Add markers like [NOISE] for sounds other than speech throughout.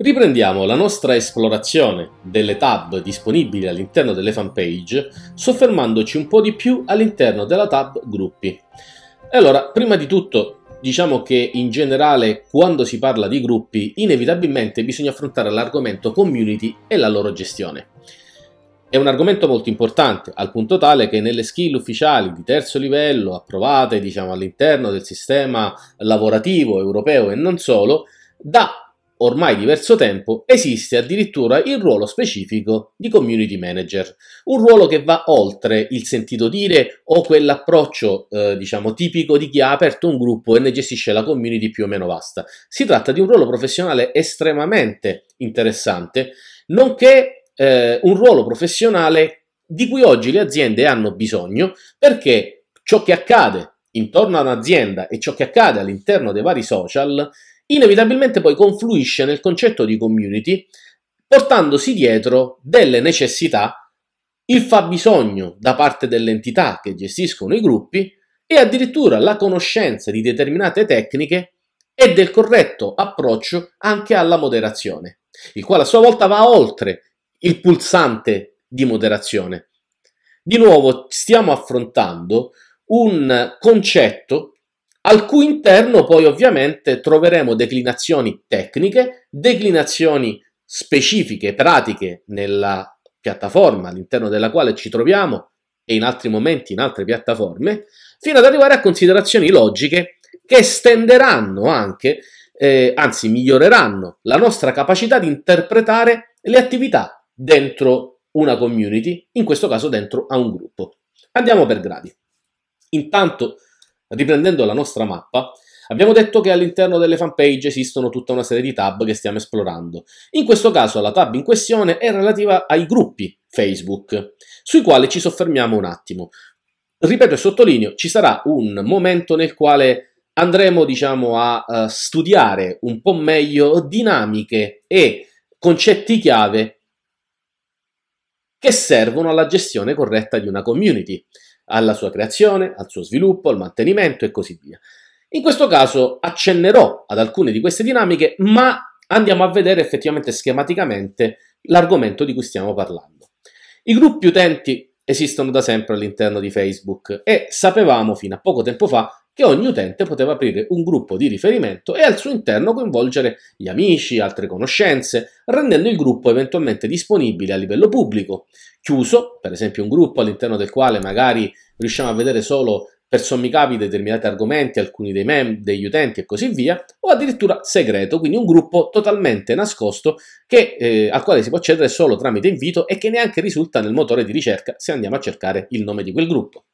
Riprendiamo la nostra esplorazione delle tab disponibili all'interno delle fanpage, soffermandoci un po' di più all'interno della tab gruppi. Allora, prima di tutto, diciamo che in generale quando si parla di gruppi, inevitabilmente bisogna affrontare l'argomento community e la loro gestione. È un argomento molto importante, al punto tale che nelle skill ufficiali di terzo livello, approvate diciamo, all'interno del sistema lavorativo europeo e non solo, da ormai diverso tempo, esiste addirittura il ruolo specifico di community manager, un ruolo che va oltre il sentito dire o quell'approccio, eh, diciamo, tipico di chi ha aperto un gruppo e ne gestisce la community più o meno vasta. Si tratta di un ruolo professionale estremamente interessante, nonché eh, un ruolo professionale di cui oggi le aziende hanno bisogno perché ciò che accade intorno a un'azienda e ciò che accade all'interno dei vari social inevitabilmente poi confluisce nel concetto di community portandosi dietro delle necessità, il fabbisogno da parte delle entità che gestiscono i gruppi e addirittura la conoscenza di determinate tecniche e del corretto approccio anche alla moderazione, il quale a sua volta va oltre il pulsante di moderazione. Di nuovo stiamo affrontando un concetto al cui interno poi ovviamente troveremo declinazioni tecniche, declinazioni specifiche, pratiche nella piattaforma all'interno della quale ci troviamo e in altri momenti in altre piattaforme, fino ad arrivare a considerazioni logiche che estenderanno anche, eh, anzi miglioreranno la nostra capacità di interpretare le attività dentro una community, in questo caso dentro a un gruppo. Andiamo per gradi. Intanto Riprendendo la nostra mappa, abbiamo detto che all'interno delle fanpage esistono tutta una serie di tab che stiamo esplorando. In questo caso la tab in questione è relativa ai gruppi Facebook, sui quali ci soffermiamo un attimo. Ripeto e sottolineo, ci sarà un momento nel quale andremo diciamo, a eh, studiare un po' meglio dinamiche e concetti chiave che servono alla gestione corretta di una community alla sua creazione, al suo sviluppo, al mantenimento e così via. In questo caso accennerò ad alcune di queste dinamiche, ma andiamo a vedere effettivamente schematicamente l'argomento di cui stiamo parlando. I gruppi utenti esistono da sempre all'interno di Facebook e sapevamo fino a poco tempo fa che ogni utente poteva aprire un gruppo di riferimento e al suo interno coinvolgere gli amici, altre conoscenze, rendendo il gruppo eventualmente disponibile a livello pubblico, chiuso, per esempio un gruppo all'interno del quale magari riusciamo a vedere solo per sommi capi determinati argomenti, alcuni dei mem degli utenti e così via, o addirittura segreto, quindi un gruppo totalmente nascosto che, eh, al quale si può accedere solo tramite invito e che neanche risulta nel motore di ricerca se andiamo a cercare il nome di quel gruppo.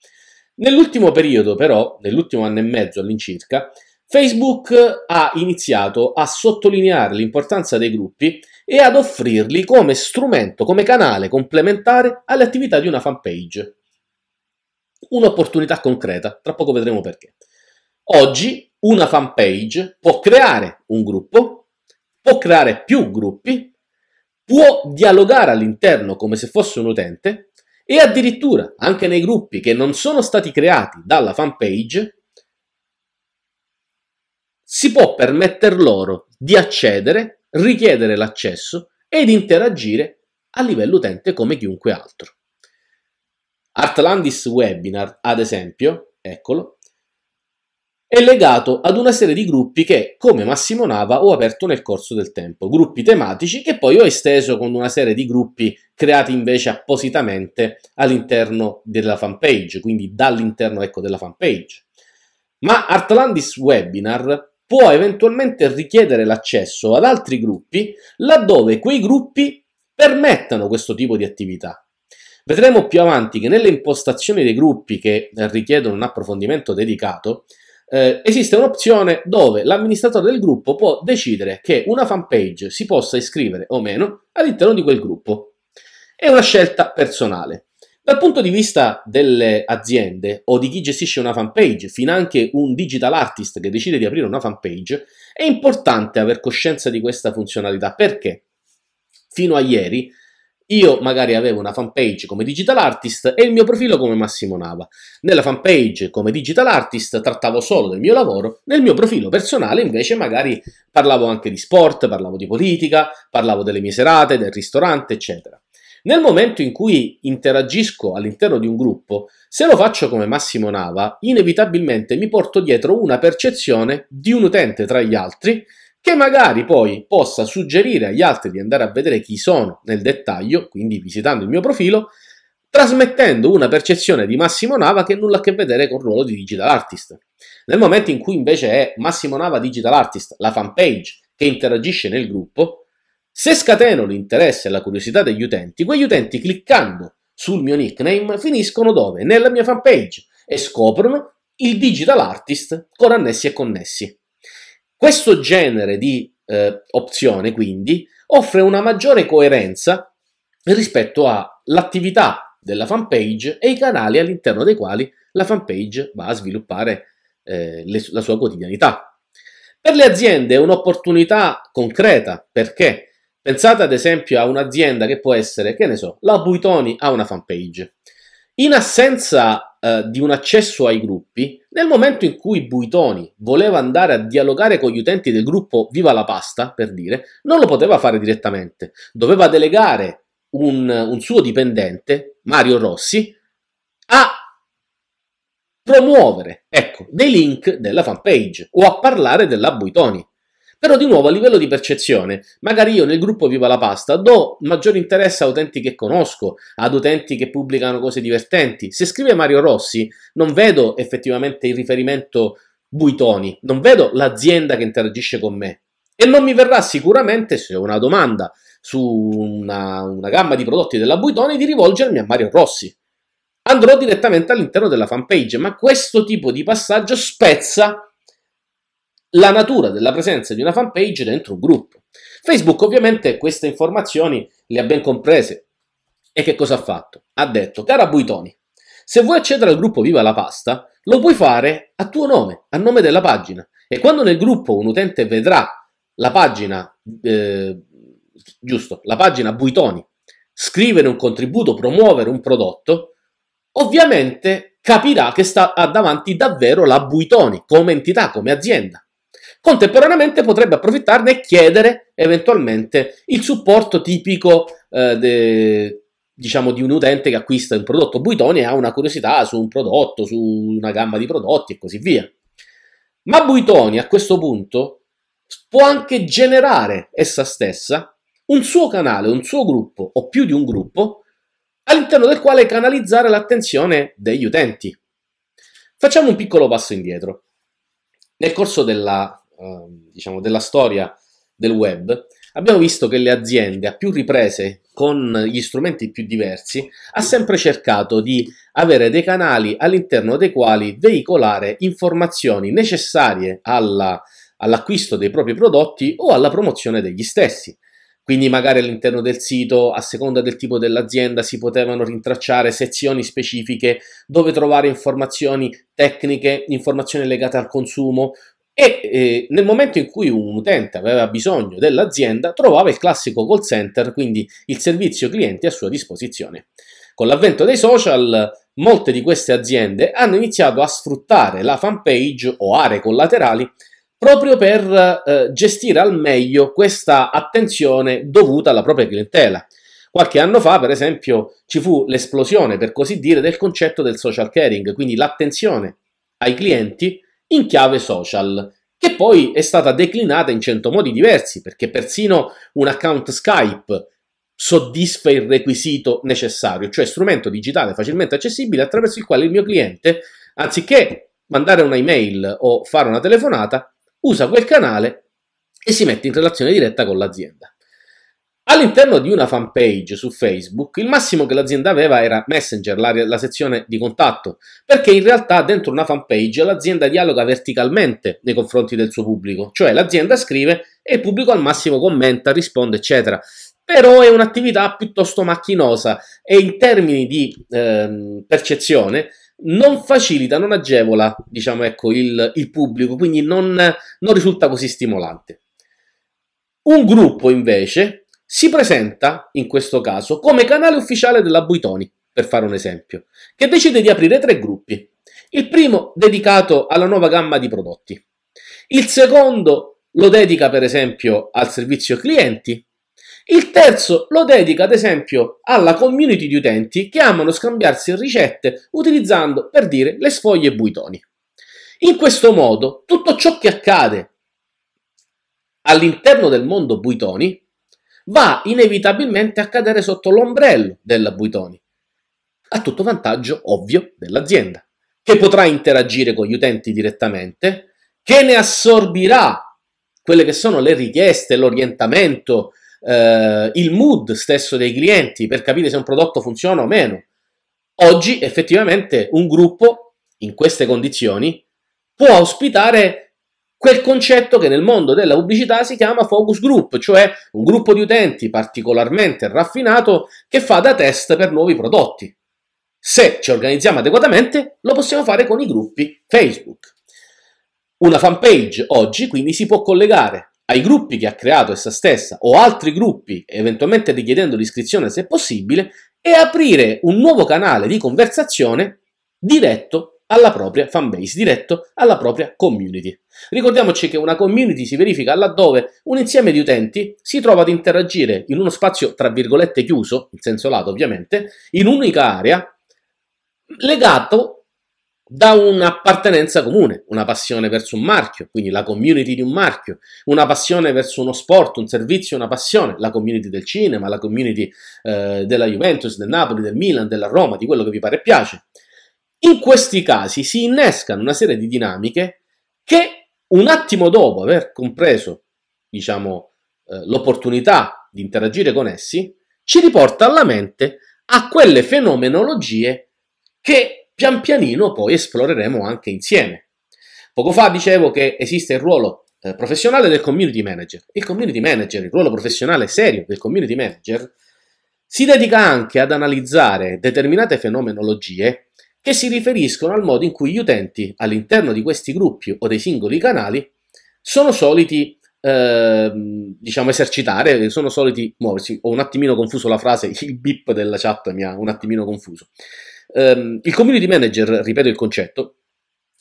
Nell'ultimo periodo, però, nell'ultimo anno e mezzo all'incirca, Facebook ha iniziato a sottolineare l'importanza dei gruppi e ad offrirli come strumento, come canale complementare alle attività di una fanpage. Un'opportunità concreta, tra poco vedremo perché. Oggi una fanpage può creare un gruppo, può creare più gruppi, può dialogare all'interno come se fosse un utente e addirittura anche nei gruppi che non sono stati creati dalla fanpage si può permetter loro di accedere, richiedere l'accesso ed interagire a livello utente come chiunque altro. Artlandis Webinar, ad esempio, eccolo, è legato ad una serie di gruppi che, come Massimo Nava, ho aperto nel corso del tempo, gruppi tematici che poi ho esteso con una serie di gruppi creati invece appositamente all'interno della fanpage, quindi dall'interno ecco, della fanpage. Ma Artlandis Webinar può eventualmente richiedere l'accesso ad altri gruppi laddove quei gruppi permettano questo tipo di attività. Vedremo più avanti che nelle impostazioni dei gruppi che richiedono un approfondimento dedicato eh, esiste un'opzione dove l'amministratore del gruppo può decidere che una fanpage si possa iscrivere o meno all'interno di quel gruppo. È una scelta personale. Dal punto di vista delle aziende o di chi gestisce una fanpage, fin anche un digital artist che decide di aprire una fanpage, è importante aver coscienza di questa funzionalità perché fino a ieri io magari avevo una fanpage come digital artist e il mio profilo come Massimo Nava. Nella fanpage come digital artist trattavo solo del mio lavoro, nel mio profilo personale invece magari parlavo anche di sport, parlavo di politica, parlavo delle mie serate, del ristorante, eccetera. Nel momento in cui interagisco all'interno di un gruppo, se lo faccio come Massimo Nava, inevitabilmente mi porto dietro una percezione di un utente tra gli altri che magari poi possa suggerire agli altri di andare a vedere chi sono nel dettaglio, quindi visitando il mio profilo, trasmettendo una percezione di Massimo Nava che nulla a che vedere con il ruolo di digital artist. Nel momento in cui invece è Massimo Nava Digital Artist, la fanpage che interagisce nel gruppo, se scateno l'interesse e la curiosità degli utenti, quegli utenti cliccando sul mio nickname finiscono dove? Nella mia fanpage e scoprono il digital artist con annessi e connessi. Questo genere di eh, opzione, quindi, offre una maggiore coerenza rispetto all'attività della fanpage e i canali all'interno dei quali la fanpage va a sviluppare eh, le, la sua quotidianità. Per le aziende è un'opportunità concreta perché pensate ad esempio a un'azienda che può essere, che ne so, la Buitoni ha una fanpage. In assenza eh, di un accesso ai gruppi, nel momento in cui Buitoni voleva andare a dialogare con gli utenti del gruppo Viva la Pasta, per dire, non lo poteva fare direttamente, doveva delegare un, un suo dipendente, Mario Rossi, a promuovere ecco, dei link della fanpage o a parlare della Buitoni. Però di nuovo a livello di percezione, magari io nel gruppo Viva la Pasta do maggiore interesse a utenti che conosco, ad utenti che pubblicano cose divertenti. Se scrive Mario Rossi non vedo effettivamente il riferimento Buitoni, non vedo l'azienda che interagisce con me. E non mi verrà sicuramente, se ho una domanda su una, una gamma di prodotti della Buitoni, di rivolgermi a Mario Rossi andrò direttamente all'interno della fanpage, ma questo tipo di passaggio spezza la natura della presenza di una fanpage dentro un gruppo. Facebook ovviamente queste informazioni le ha ben comprese e che cosa ha fatto? Ha detto, cara Buitoni, se vuoi accedere al gruppo Viva la Pasta, lo puoi fare a tuo nome, a nome della pagina. E quando nel gruppo un utente vedrà la pagina, eh, giusto, la pagina Buitoni, scrivere un contributo, promuovere un prodotto, ovviamente capirà che sta davanti davvero la Buitoni come entità, come azienda. Contemporaneamente potrebbe approfittarne e chiedere eventualmente il supporto tipico eh, de, diciamo di un utente che acquista un prodotto Buitoni e ha una curiosità su un prodotto, su una gamma di prodotti e così via. Ma Buitoni a questo punto può anche generare essa stessa un suo canale, un suo gruppo o più di un gruppo all'interno del quale canalizzare l'attenzione degli utenti. Facciamo un piccolo passo indietro. Nel corso della Ehm, diciamo, della storia del web, abbiamo visto che le aziende a più riprese con gli strumenti più diversi ha sempre cercato di avere dei canali all'interno dei quali veicolare informazioni necessarie alla, all'acquisto dei propri prodotti o alla promozione degli stessi. Quindi magari all'interno del sito, a seconda del tipo dell'azienda, si potevano rintracciare sezioni specifiche dove trovare informazioni tecniche, informazioni legate al consumo, e eh, nel momento in cui un utente aveva bisogno dell'azienda trovava il classico call center, quindi il servizio clienti a sua disposizione. Con l'avvento dei social, molte di queste aziende hanno iniziato a sfruttare la fanpage o aree collaterali proprio per eh, gestire al meglio questa attenzione dovuta alla propria clientela. Qualche anno fa, per esempio, ci fu l'esplosione, per così dire, del concetto del social caring, quindi l'attenzione ai clienti in chiave social, che poi è stata declinata in cento modi diversi, perché persino un account Skype soddisfa il requisito necessario, cioè strumento digitale facilmente accessibile attraverso il quale il mio cliente, anziché mandare una email o fare una telefonata, usa quel canale e si mette in relazione diretta con l'azienda. All'interno di una fanpage su Facebook, il massimo che l'azienda aveva era Messenger, la, la, sezione di contatto, perché in realtà dentro una fanpage l'azienda dialoga verticalmente nei confronti del suo pubblico, cioè l'azienda scrive e il pubblico al massimo commenta, risponde, eccetera. Però è un'attività piuttosto macchinosa e in termini di eh, percezione non facilita, non agevola, diciamo, ecco, il, il, pubblico, quindi non, non risulta così stimolante. Un gruppo invece si presenta in questo caso come canale ufficiale della Buitoni, per fare un esempio, che decide di aprire tre gruppi. Il primo dedicato alla nuova gamma di prodotti, il secondo lo dedica per esempio al servizio clienti, il terzo lo dedica ad esempio alla community di utenti che amano scambiarsi ricette utilizzando per dire le sfoglie buitoni. In questo modo tutto ciò che accade all'interno del mondo buitoni va inevitabilmente a cadere sotto l'ombrello della Buitoni, a tutto vantaggio ovvio dell'azienda, che potrà interagire con gli utenti direttamente, che ne assorbirà quelle che sono le richieste, l'orientamento, eh, il mood stesso dei clienti per capire se un prodotto funziona o meno. Oggi effettivamente un gruppo in queste condizioni può ospitare quel concetto che nel mondo della pubblicità si chiama focus group, cioè un gruppo di utenti particolarmente raffinato che fa da test per nuovi prodotti. Se ci organizziamo adeguatamente, lo possiamo fare con i gruppi Facebook. Una fanpage oggi quindi si può collegare ai gruppi che ha creato essa stessa o altri gruppi, eventualmente richiedendo l'iscrizione se possibile, e aprire un nuovo canale di conversazione diretto alla propria fanbase, diretto alla propria community. Ricordiamoci che una community si verifica laddove un insieme di utenti si trova ad interagire in uno spazio tra virgolette chiuso, in senso lato ovviamente, in un'unica area, legato da un'appartenenza comune, una passione verso un marchio, quindi la community di un marchio, una passione verso uno sport, un servizio, una passione, la community del cinema, la community eh, della Juventus, del Napoli, del Milan, della Roma, di quello che vi pare e piace. In questi casi si innescano una serie di dinamiche che un attimo dopo aver compreso, diciamo, eh, l'opportunità di interagire con essi, ci riporta alla mente a quelle fenomenologie che pian pianino poi esploreremo anche insieme. Poco fa dicevo che esiste il ruolo eh, professionale del community manager. Il community manager, il ruolo professionale serio del community manager, si dedica anche ad analizzare determinate fenomenologie che si riferiscono al modo in cui gli utenti all'interno di questi gruppi o dei singoli canali sono soliti ehm, diciamo esercitare, sono soliti muoversi. Ho un attimino confuso la frase, il bip della chat mi ha un attimino confuso. Eh, il community manager, ripeto il concetto,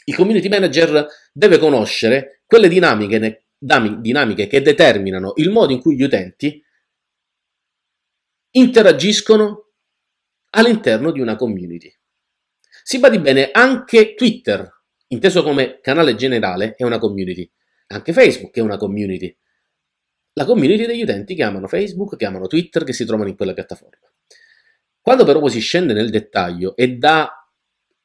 il community manager deve conoscere quelle dinamiche, dinamiche che determinano il modo in cui gli utenti interagiscono all'interno di una community. Si badi bene, anche Twitter, inteso come canale generale, è una community. Anche Facebook è una community. La community degli utenti che amano Facebook, che amano Twitter, che si trovano in quella piattaforma. Quando però poi si scende nel dettaglio e da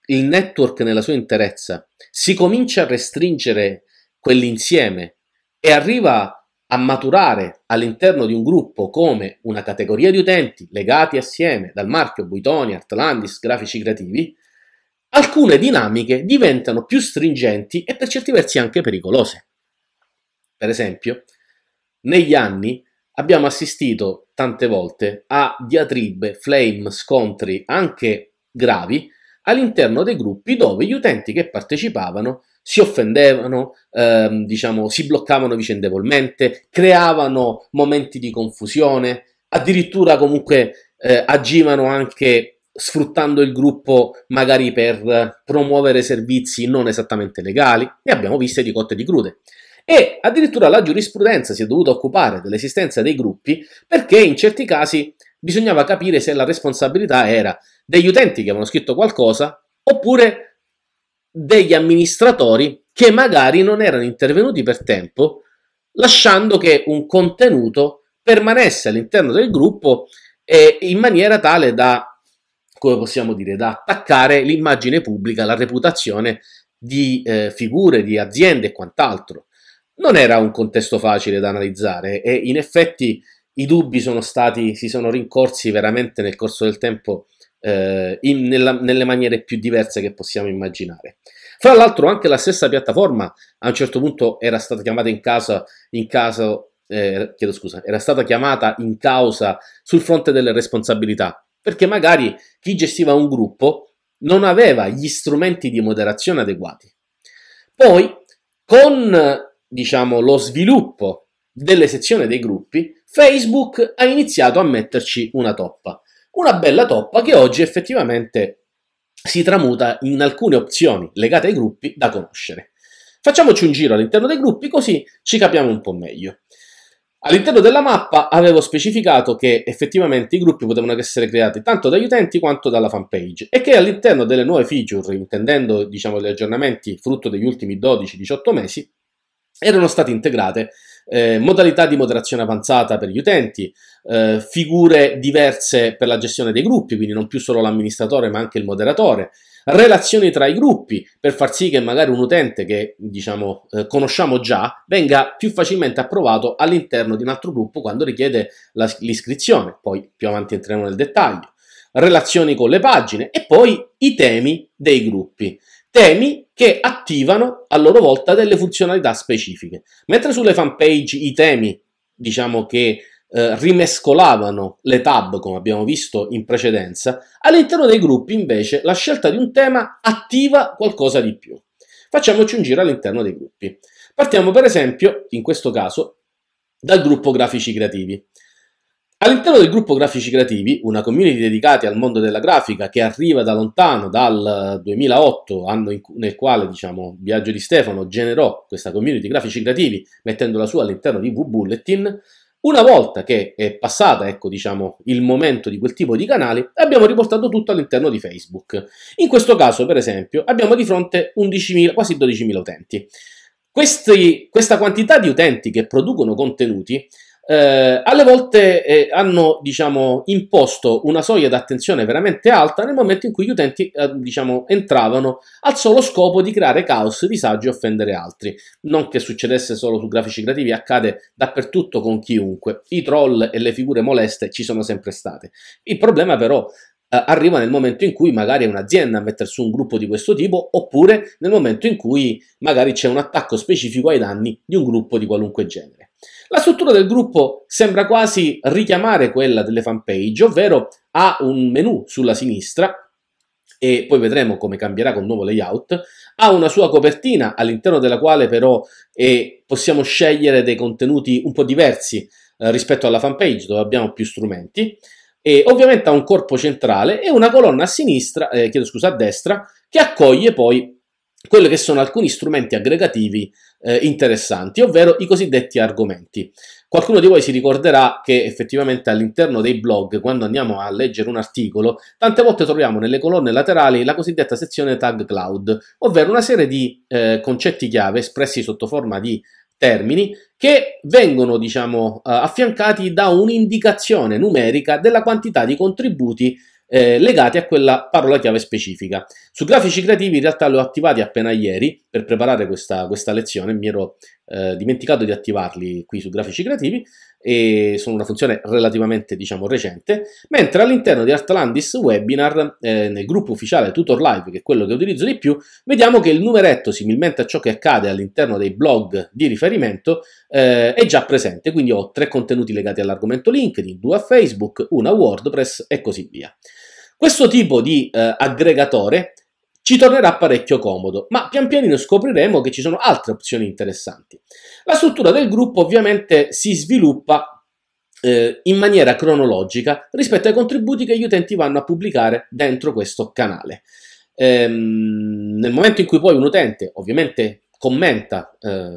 il network nella sua interezza si comincia a restringere quell'insieme e arriva a maturare all'interno di un gruppo come una categoria di utenti legati assieme dal marchio Buitoni, Artlandis, grafici creativi, alcune dinamiche diventano più stringenti e per certi versi anche pericolose. Per esempio, negli anni abbiamo assistito tante volte a diatribe, flame, scontri anche gravi all'interno dei gruppi dove gli utenti che partecipavano si offendevano, ehm, diciamo, si bloccavano vicendevolmente, creavano momenti di confusione, addirittura comunque eh, agivano anche sfruttando il gruppo magari per promuovere servizi non esattamente legali, ne abbiamo viste di cotte di crude. E addirittura la giurisprudenza si è dovuta occupare dell'esistenza dei gruppi perché in certi casi bisognava capire se la responsabilità era degli utenti che avevano scritto qualcosa oppure degli amministratori che magari non erano intervenuti per tempo, lasciando che un contenuto permanesse all'interno del gruppo eh, in maniera tale da come possiamo dire, da attaccare l'immagine pubblica, la reputazione di eh, figure, di aziende e quant'altro. Non era un contesto facile da analizzare e in effetti i dubbi sono stati, si sono rincorsi veramente nel corso del tempo eh, in, nella, nelle maniere più diverse che possiamo immaginare. Fra l'altro anche la stessa piattaforma a un certo punto era stata chiamata in casa, in caso, eh, chiedo scusa, era stata chiamata in causa sul fronte delle responsabilità perché magari chi gestiva un gruppo non aveva gli strumenti di moderazione adeguati. Poi, con diciamo, lo sviluppo delle sezioni dei gruppi, Facebook ha iniziato a metterci una toppa. Una bella toppa che oggi effettivamente si tramuta in alcune opzioni legate ai gruppi da conoscere. Facciamoci un giro all'interno dei gruppi così ci capiamo un po' meglio. All'interno della mappa avevo specificato che effettivamente i gruppi potevano essere creati tanto dagli utenti quanto dalla fanpage e che all'interno delle nuove feature, intendendo diciamo gli aggiornamenti frutto degli ultimi 12-18 mesi, erano state integrate eh, modalità di moderazione avanzata per gli utenti, eh, figure diverse per la gestione dei gruppi, quindi non più solo l'amministratore ma anche il moderatore, relazioni tra i gruppi per far sì che magari un utente che diciamo eh, conosciamo già venga più facilmente approvato all'interno di un altro gruppo quando richiede la, l'iscrizione, poi più avanti entreremo nel dettaglio, relazioni con le pagine e poi i temi dei gruppi temi che attivano a loro volta delle funzionalità specifiche. Mentre sulle fanpage i temi, diciamo che eh, rimescolavano le tab, come abbiamo visto in precedenza, all'interno dei gruppi invece la scelta di un tema attiva qualcosa di più. Facciamoci un giro all'interno dei gruppi. Partiamo per esempio, in questo caso, dal gruppo grafici creativi. All'interno del gruppo Grafici Creativi, una community dedicata al mondo della grafica che arriva da lontano dal 2008, anno in, nel quale diciamo, Biagio di Stefano generò questa community Grafici Creativi mettendola su all'interno di WBulletin, una volta che è passata, ecco, diciamo, il momento di quel tipo di canali, abbiamo riportato tutto all'interno di Facebook. In questo caso, per esempio, abbiamo di fronte 11.000, quasi 12.000 utenti. Questi, questa quantità di utenti che producono contenuti eh, alle volte eh, hanno diciamo, imposto una soglia d'attenzione veramente alta nel momento in cui gli utenti eh, diciamo, entravano al solo scopo di creare caos, disagi e offendere altri. Non che succedesse solo su grafici creativi, accade dappertutto con chiunque. I troll e le figure moleste ci sono sempre state. Il problema però eh, arriva nel momento in cui magari è un'azienda a mettere su un gruppo di questo tipo oppure nel momento in cui magari c'è un attacco specifico ai danni di un gruppo di qualunque genere. La struttura del gruppo sembra quasi richiamare quella delle fanpage, ovvero ha un menu sulla sinistra e poi vedremo come cambierà col nuovo layout, ha una sua copertina all'interno della quale però eh, possiamo scegliere dei contenuti un po' diversi eh, rispetto alla fanpage dove abbiamo più strumenti e ovviamente ha un corpo centrale e una colonna a sinistra, eh, chiedo scusa, a destra, che accoglie poi quelli che sono alcuni strumenti aggregativi eh, interessanti, ovvero i cosiddetti argomenti. Qualcuno di voi si ricorderà che effettivamente all'interno dei blog, quando andiamo a leggere un articolo, tante volte troviamo nelle colonne laterali la cosiddetta sezione tag cloud, ovvero una serie di eh, concetti chiave espressi sotto forma di termini che vengono diciamo, eh, affiancati da un'indicazione numerica della quantità di contributi eh, legati a quella parola chiave specifica. Su grafici creativi in realtà li ho attivati appena ieri per preparare questa, questa lezione, mi ero eh, dimenticato di attivarli qui su grafici creativi e sono una funzione relativamente diciamo recente, mentre all'interno di Artalandis Webinar, eh, nel gruppo ufficiale Tutor Live, che è quello che utilizzo di più, vediamo che il numeretto, similmente a ciò che accade all'interno dei blog di riferimento, eh, è già presente, quindi ho tre contenuti legati all'argomento LinkedIn, due a Facebook, uno a WordPress e così via. Questo tipo di eh, aggregatore ci tornerà parecchio comodo, ma pian pianino scopriremo che ci sono altre opzioni interessanti. La struttura del gruppo ovviamente si sviluppa eh, in maniera cronologica rispetto ai contributi che gli utenti vanno a pubblicare dentro questo canale. Ehm, nel momento in cui poi un utente ovviamente commenta eh,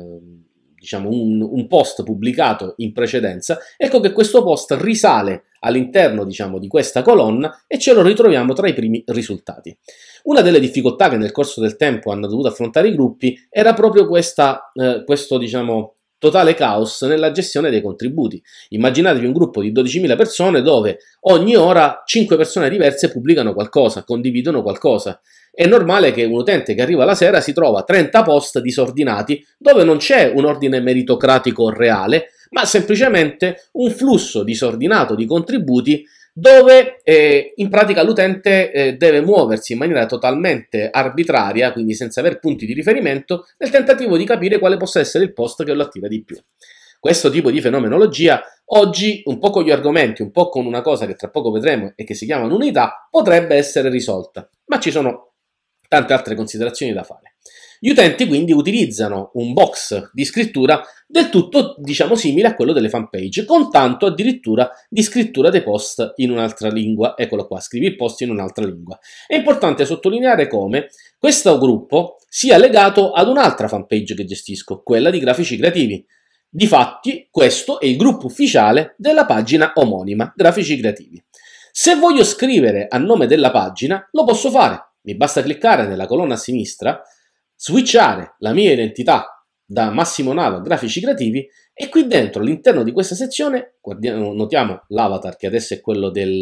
diciamo un, un, post pubblicato in precedenza, ecco che questo post risale all'interno diciamo, di questa colonna e ce lo ritroviamo tra i primi risultati. Una delle difficoltà che nel corso del tempo hanno dovuto affrontare i gruppi era proprio questa, eh, questo diciamo, totale caos nella gestione dei contributi. Immaginatevi un gruppo di 12.000 persone dove ogni ora 5 persone diverse pubblicano qualcosa, condividono qualcosa. È normale che un utente che arriva la sera si trova 30 post disordinati dove non c'è un ordine meritocratico reale, ma semplicemente un flusso disordinato di contributi dove eh, in pratica l'utente eh, deve muoversi in maniera totalmente arbitraria, quindi senza avere punti di riferimento, nel tentativo di capire quale possa essere il post che lo attiva di più. Questo tipo di fenomenologia oggi, un po' con gli argomenti, un po' con una cosa che tra poco vedremo e che si chiama un'unità, potrebbe essere risolta, ma ci sono tante altre considerazioni da fare. Gli utenti quindi utilizzano un box di scrittura del tutto diciamo simile a quello delle fanpage, con tanto addirittura di scrittura dei post in un'altra lingua. Eccolo qua, scrivi il post in un'altra lingua. È importante sottolineare come questo gruppo sia legato ad un'altra fanpage che gestisco, quella di grafici creativi. Difatti, questo è il gruppo ufficiale della pagina omonima Grafici Creativi. Se voglio scrivere a nome della pagina, lo posso fare. Mi basta cliccare nella colonna a sinistra switchare la mia identità da Massimo Nava a grafici creativi e qui dentro all'interno di questa sezione guardiamo, notiamo l'avatar che adesso è quello del,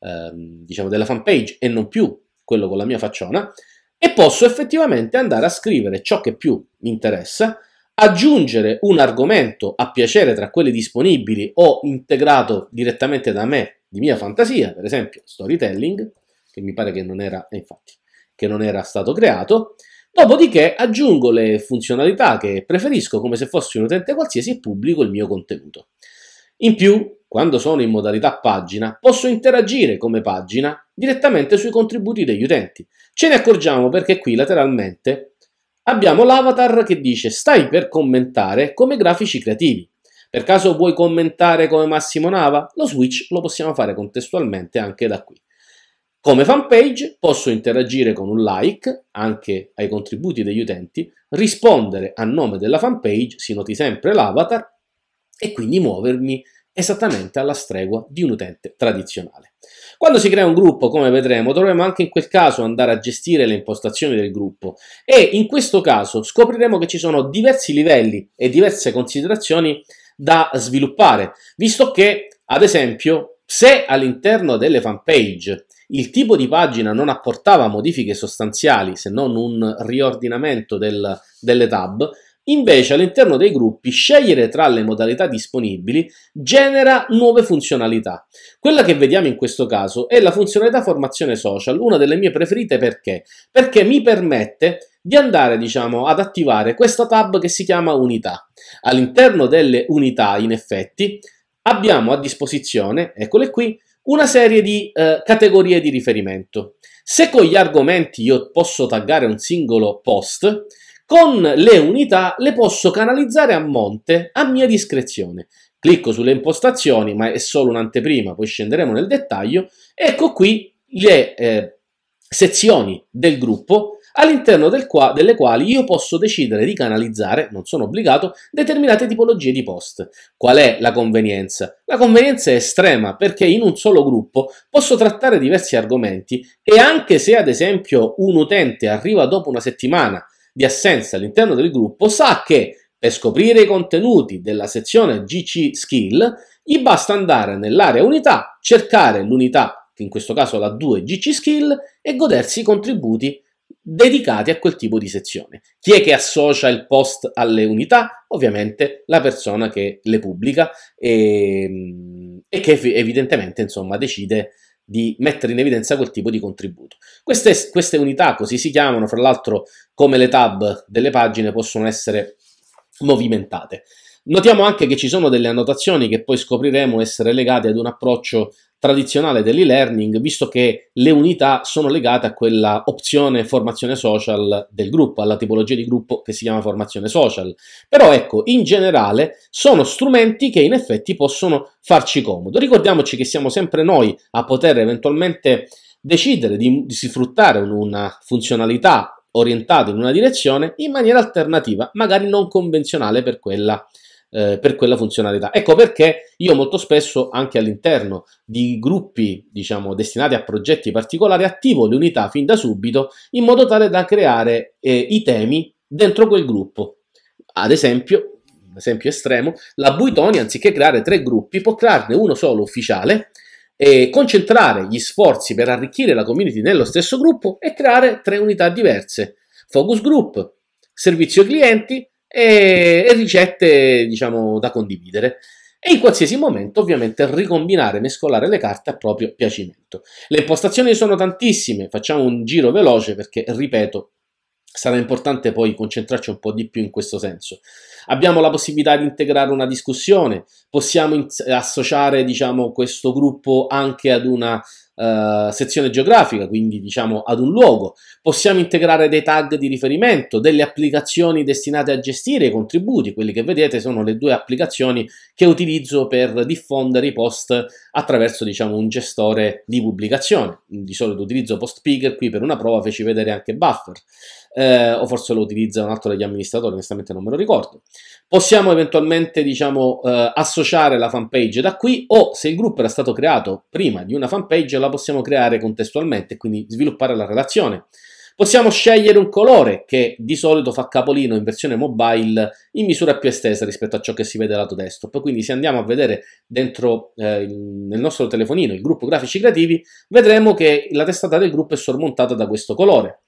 eh, diciamo della fanpage e non più quello con la mia facciona e posso effettivamente andare a scrivere ciò che più mi interessa aggiungere un argomento a piacere tra quelli disponibili o integrato direttamente da me di mia fantasia, per esempio storytelling, che mi pare che non era, eh, infatti, che non era stato creato, Dopodiché aggiungo le funzionalità che preferisco come se fossi un utente qualsiasi e pubblico il mio contenuto. In più, quando sono in modalità pagina, posso interagire come pagina direttamente sui contributi degli utenti. Ce ne accorgiamo perché qui lateralmente abbiamo l'avatar che dice stai per commentare come grafici creativi. Per caso vuoi commentare come Massimo Nava? Lo switch lo possiamo fare contestualmente anche da qui. Come fanpage posso interagire con un like, anche ai contributi degli utenti, rispondere a nome della fanpage, si noti sempre l'avatar, e quindi muovermi esattamente alla stregua di un utente tradizionale. Quando si crea un gruppo, come vedremo, dovremo anche in quel caso andare a gestire le impostazioni del gruppo e in questo caso scopriremo che ci sono diversi livelli e diverse considerazioni da sviluppare, visto che, ad esempio, se all'interno delle fanpage il tipo di pagina non apportava modifiche sostanziali se non un riordinamento del, delle tab, Invece all'interno dei gruppi scegliere tra le modalità disponibili genera nuove funzionalità. Quella che vediamo in questo caso è la funzionalità formazione social, una delle mie preferite perché? Perché mi permette di andare diciamo, ad attivare questa tab che si chiama unità. All'interno delle unità in effetti abbiamo a disposizione, eccole qui, una serie di eh, categorie di riferimento. Se con gli argomenti io posso taggare un singolo post, con le unità le posso canalizzare a monte a mia discrezione. Clicco sulle impostazioni, ma è solo un'anteprima, poi scenderemo nel dettaglio. Ecco qui le eh, sezioni del gruppo all'interno del qua, delle quali io posso decidere di canalizzare, non sono obbligato, determinate tipologie di post. Qual è la convenienza? La convenienza è estrema perché in un solo gruppo posso trattare diversi argomenti e anche se ad esempio un utente arriva dopo una settimana di assenza all'interno del gruppo, sa che per scoprire i contenuti della sezione GC Skill, gli basta andare nell'area unità, cercare l'unità, in questo caso la 2 GC Skill, e godersi i contributi dedicati a quel tipo di sezione. Chi è che associa il post alle unità? Ovviamente la persona che le pubblica e, e che evidentemente insomma, decide di mettere in evidenza quel tipo di contributo. Queste, queste unità, così si chiamano, fra l'altro come le tab delle pagine possono essere movimentate. Notiamo anche che ci sono delle annotazioni che poi scopriremo essere legate ad un approccio tradizionale dell'e-learning, visto che le unità sono legate a quella opzione formazione social del gruppo, alla tipologia di gruppo che si chiama formazione social. Però ecco, in generale sono strumenti che in effetti possono farci comodo. Ricordiamoci che siamo sempre noi a poter eventualmente decidere di, di sfruttare una funzionalità orientata in una direzione in maniera alternativa, magari non convenzionale per quella eh, per quella funzionalità. Ecco perché io molto spesso anche all'interno di gruppi, diciamo, destinati a progetti particolari, attivo le unità fin da subito in modo tale da creare eh, i temi dentro quel gruppo. Ad esempio, esempio estremo, la Buitoni anziché creare tre gruppi può crearne uno solo ufficiale e concentrare gli sforzi per arricchire la community nello stesso gruppo e creare tre unità diverse, focus group, servizio clienti e, e ricette, diciamo, da condividere e in qualsiasi momento ovviamente ricombinare mescolare le carte a proprio piacimento. Le impostazioni sono tantissime, facciamo un giro veloce perché, ripeto, sarà importante poi concentrarci un po' di più in questo senso. Abbiamo la possibilità di integrare una discussione, possiamo associare diciamo, questo gruppo anche ad una eh, sezione geografica, quindi diciamo ad un luogo. Possiamo integrare dei tag di riferimento, delle applicazioni destinate a gestire i contributi, quelli che vedete sono le due applicazioni che utilizzo per diffondere i post attraverso diciamo un gestore di pubblicazione. Di solito utilizzo Postpicker, qui per una prova feci vedere anche Buffer eh, o forse lo utilizza un altro degli amministratori, onestamente non me lo ricordo. Possiamo eventualmente, diciamo, eh, associare la fanpage da qui o se il gruppo era stato creato prima di una fanpage la possiamo creare contestualmente, quindi sviluppare la relazione. Possiamo scegliere un colore che di solito fa capolino in versione mobile in misura più estesa rispetto a ciò che si vede lato desktop. Quindi se andiamo a vedere dentro eh, nel nostro telefonino il gruppo grafici creativi, vedremo che la testata del gruppo è sormontata da questo colore.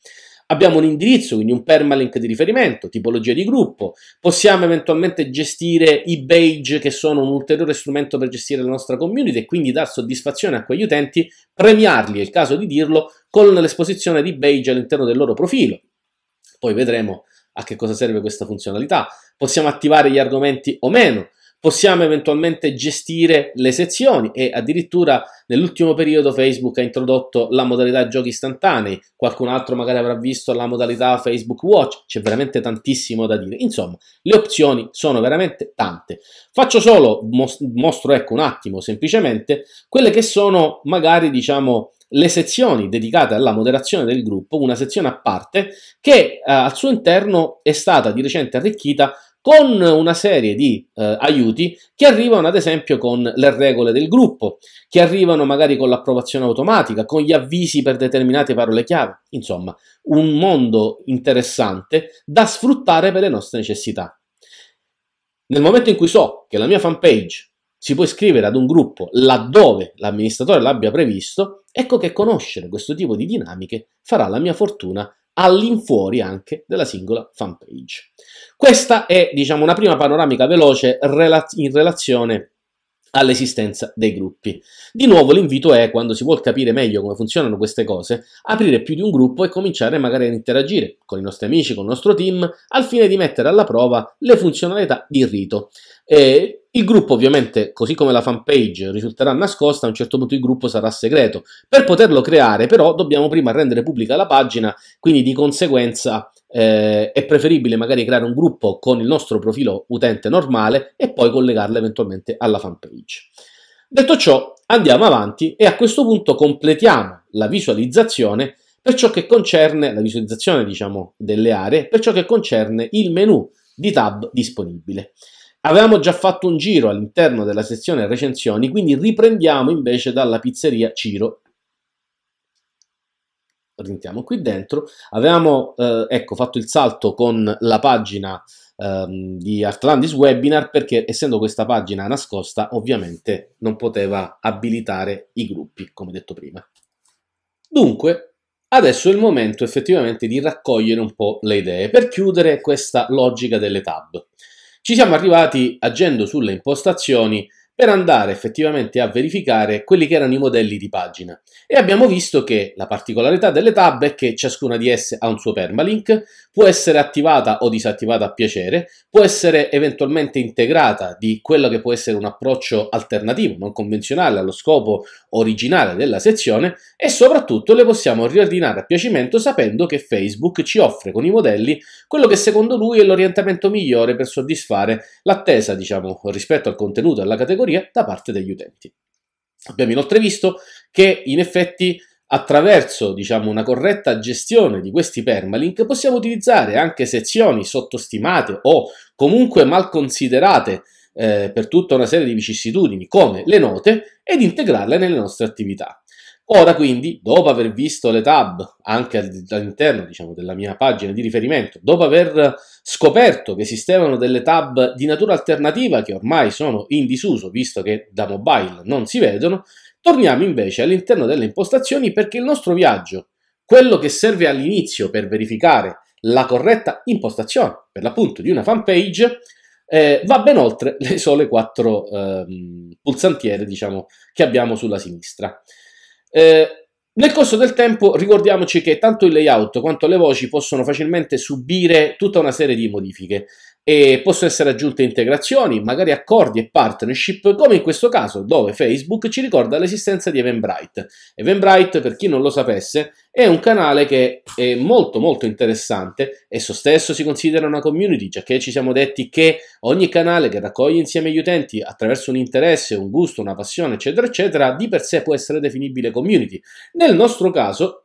Abbiamo un indirizzo, quindi un permalink di riferimento, tipologia di gruppo, possiamo eventualmente gestire i badge che sono un ulteriore strumento per gestire la nostra community e quindi dar soddisfazione a quegli utenti, premiarli, è il caso di dirlo, con l'esposizione di badge all'interno del loro profilo. Poi vedremo a che cosa serve questa funzionalità. Possiamo attivare gli argomenti o meno, Possiamo eventualmente gestire le sezioni e addirittura nell'ultimo periodo Facebook ha introdotto la modalità giochi istantanei, qualcun altro magari avrà visto la modalità Facebook Watch, c'è veramente tantissimo da dire. Insomma, le opzioni sono veramente tante. Faccio solo, mostro ecco un attimo semplicemente, quelle che sono magari diciamo le sezioni dedicate alla moderazione del gruppo, una sezione a parte che eh, al suo interno è stata di recente arricchita con una serie di eh, aiuti che arrivano ad esempio con le regole del gruppo, che arrivano magari con l'approvazione automatica, con gli avvisi per determinate parole chiave, insomma un mondo interessante da sfruttare per le nostre necessità. Nel momento in cui so che la mia fanpage si può iscrivere ad un gruppo laddove l'amministratore l'abbia previsto, ecco che conoscere questo tipo di dinamiche farà la mia fortuna all'infuori anche della singola fanpage. Questa è, diciamo, una prima panoramica veloce in relazione all'esistenza dei gruppi. Di nuovo l'invito è, quando si vuole capire meglio come funzionano queste cose, aprire più di un gruppo e cominciare magari ad interagire con i nostri amici, con il nostro team, al fine di mettere alla prova le funzionalità di rito. E il gruppo ovviamente, così come la fanpage risulterà nascosta, a un certo punto il gruppo sarà segreto. Per poterlo creare però dobbiamo prima rendere pubblica la pagina, quindi di conseguenza eh, è preferibile magari creare un gruppo con il nostro profilo utente normale e poi collegarla eventualmente alla fanpage. Detto ciò, andiamo avanti e a questo punto completiamo la visualizzazione per ciò che concerne la visualizzazione, diciamo, delle aree, per ciò che concerne il menu di tab disponibile. Avevamo già fatto un giro all'interno della sezione recensioni, quindi riprendiamo invece dalla pizzeria Ciro. Rientriamo qui dentro. Avevamo eh, ecco, fatto il salto con la pagina ehm, di Artlandis Webinar perché essendo questa pagina nascosta ovviamente non poteva abilitare i gruppi, come detto prima. Dunque, Adesso è il momento effettivamente di raccogliere un po' le idee per chiudere questa logica delle tab. Ci siamo arrivati agendo sulle impostazioni per andare effettivamente a verificare quelli che erano i modelli di pagina e abbiamo visto che la particolarità delle tab è che ciascuna di esse ha un suo permalink, può essere attivata o disattivata a piacere, può essere eventualmente integrata di quello che può essere un approccio alternativo, non convenzionale allo scopo originale della sezione e soprattutto le possiamo riordinare a piacimento sapendo che Facebook ci offre con i modelli quello che secondo lui è l'orientamento migliore per soddisfare l'attesa, diciamo, rispetto al contenuto e alla categoria da parte degli utenti. Abbiamo inoltre visto che in effetti Attraverso diciamo, una corretta gestione di questi permalink possiamo utilizzare anche sezioni sottostimate o comunque mal considerate eh, per tutta una serie di vicissitudini come le note ed integrarle nelle nostre attività. Ora quindi, dopo aver visto le tab anche all'interno diciamo, della mia pagina di riferimento, dopo aver scoperto che esistevano delle tab di natura alternativa che ormai sono in disuso visto che da mobile non si vedono, Torniamo invece all'interno delle impostazioni perché il nostro viaggio, quello che serve all'inizio per verificare la corretta impostazione, per l'appunto, di una fanpage, eh, va ben oltre le sole quattro eh, pulsantiere diciamo, che abbiamo sulla sinistra. Eh, nel corso del tempo ricordiamoci che tanto il layout quanto le voci possono facilmente subire tutta una serie di modifiche e possono essere aggiunte integrazioni, magari accordi e partnership, come in questo caso dove Facebook ci ricorda l'esistenza di Eventbrite. Eventbrite, per chi non lo sapesse, è un canale che è molto molto interessante, esso stesso si considera una community, già che ci siamo detti che ogni canale che raccoglie insieme gli utenti attraverso un interesse, un gusto, una passione, eccetera, eccetera, di per sé può essere definibile community. Nel nostro caso,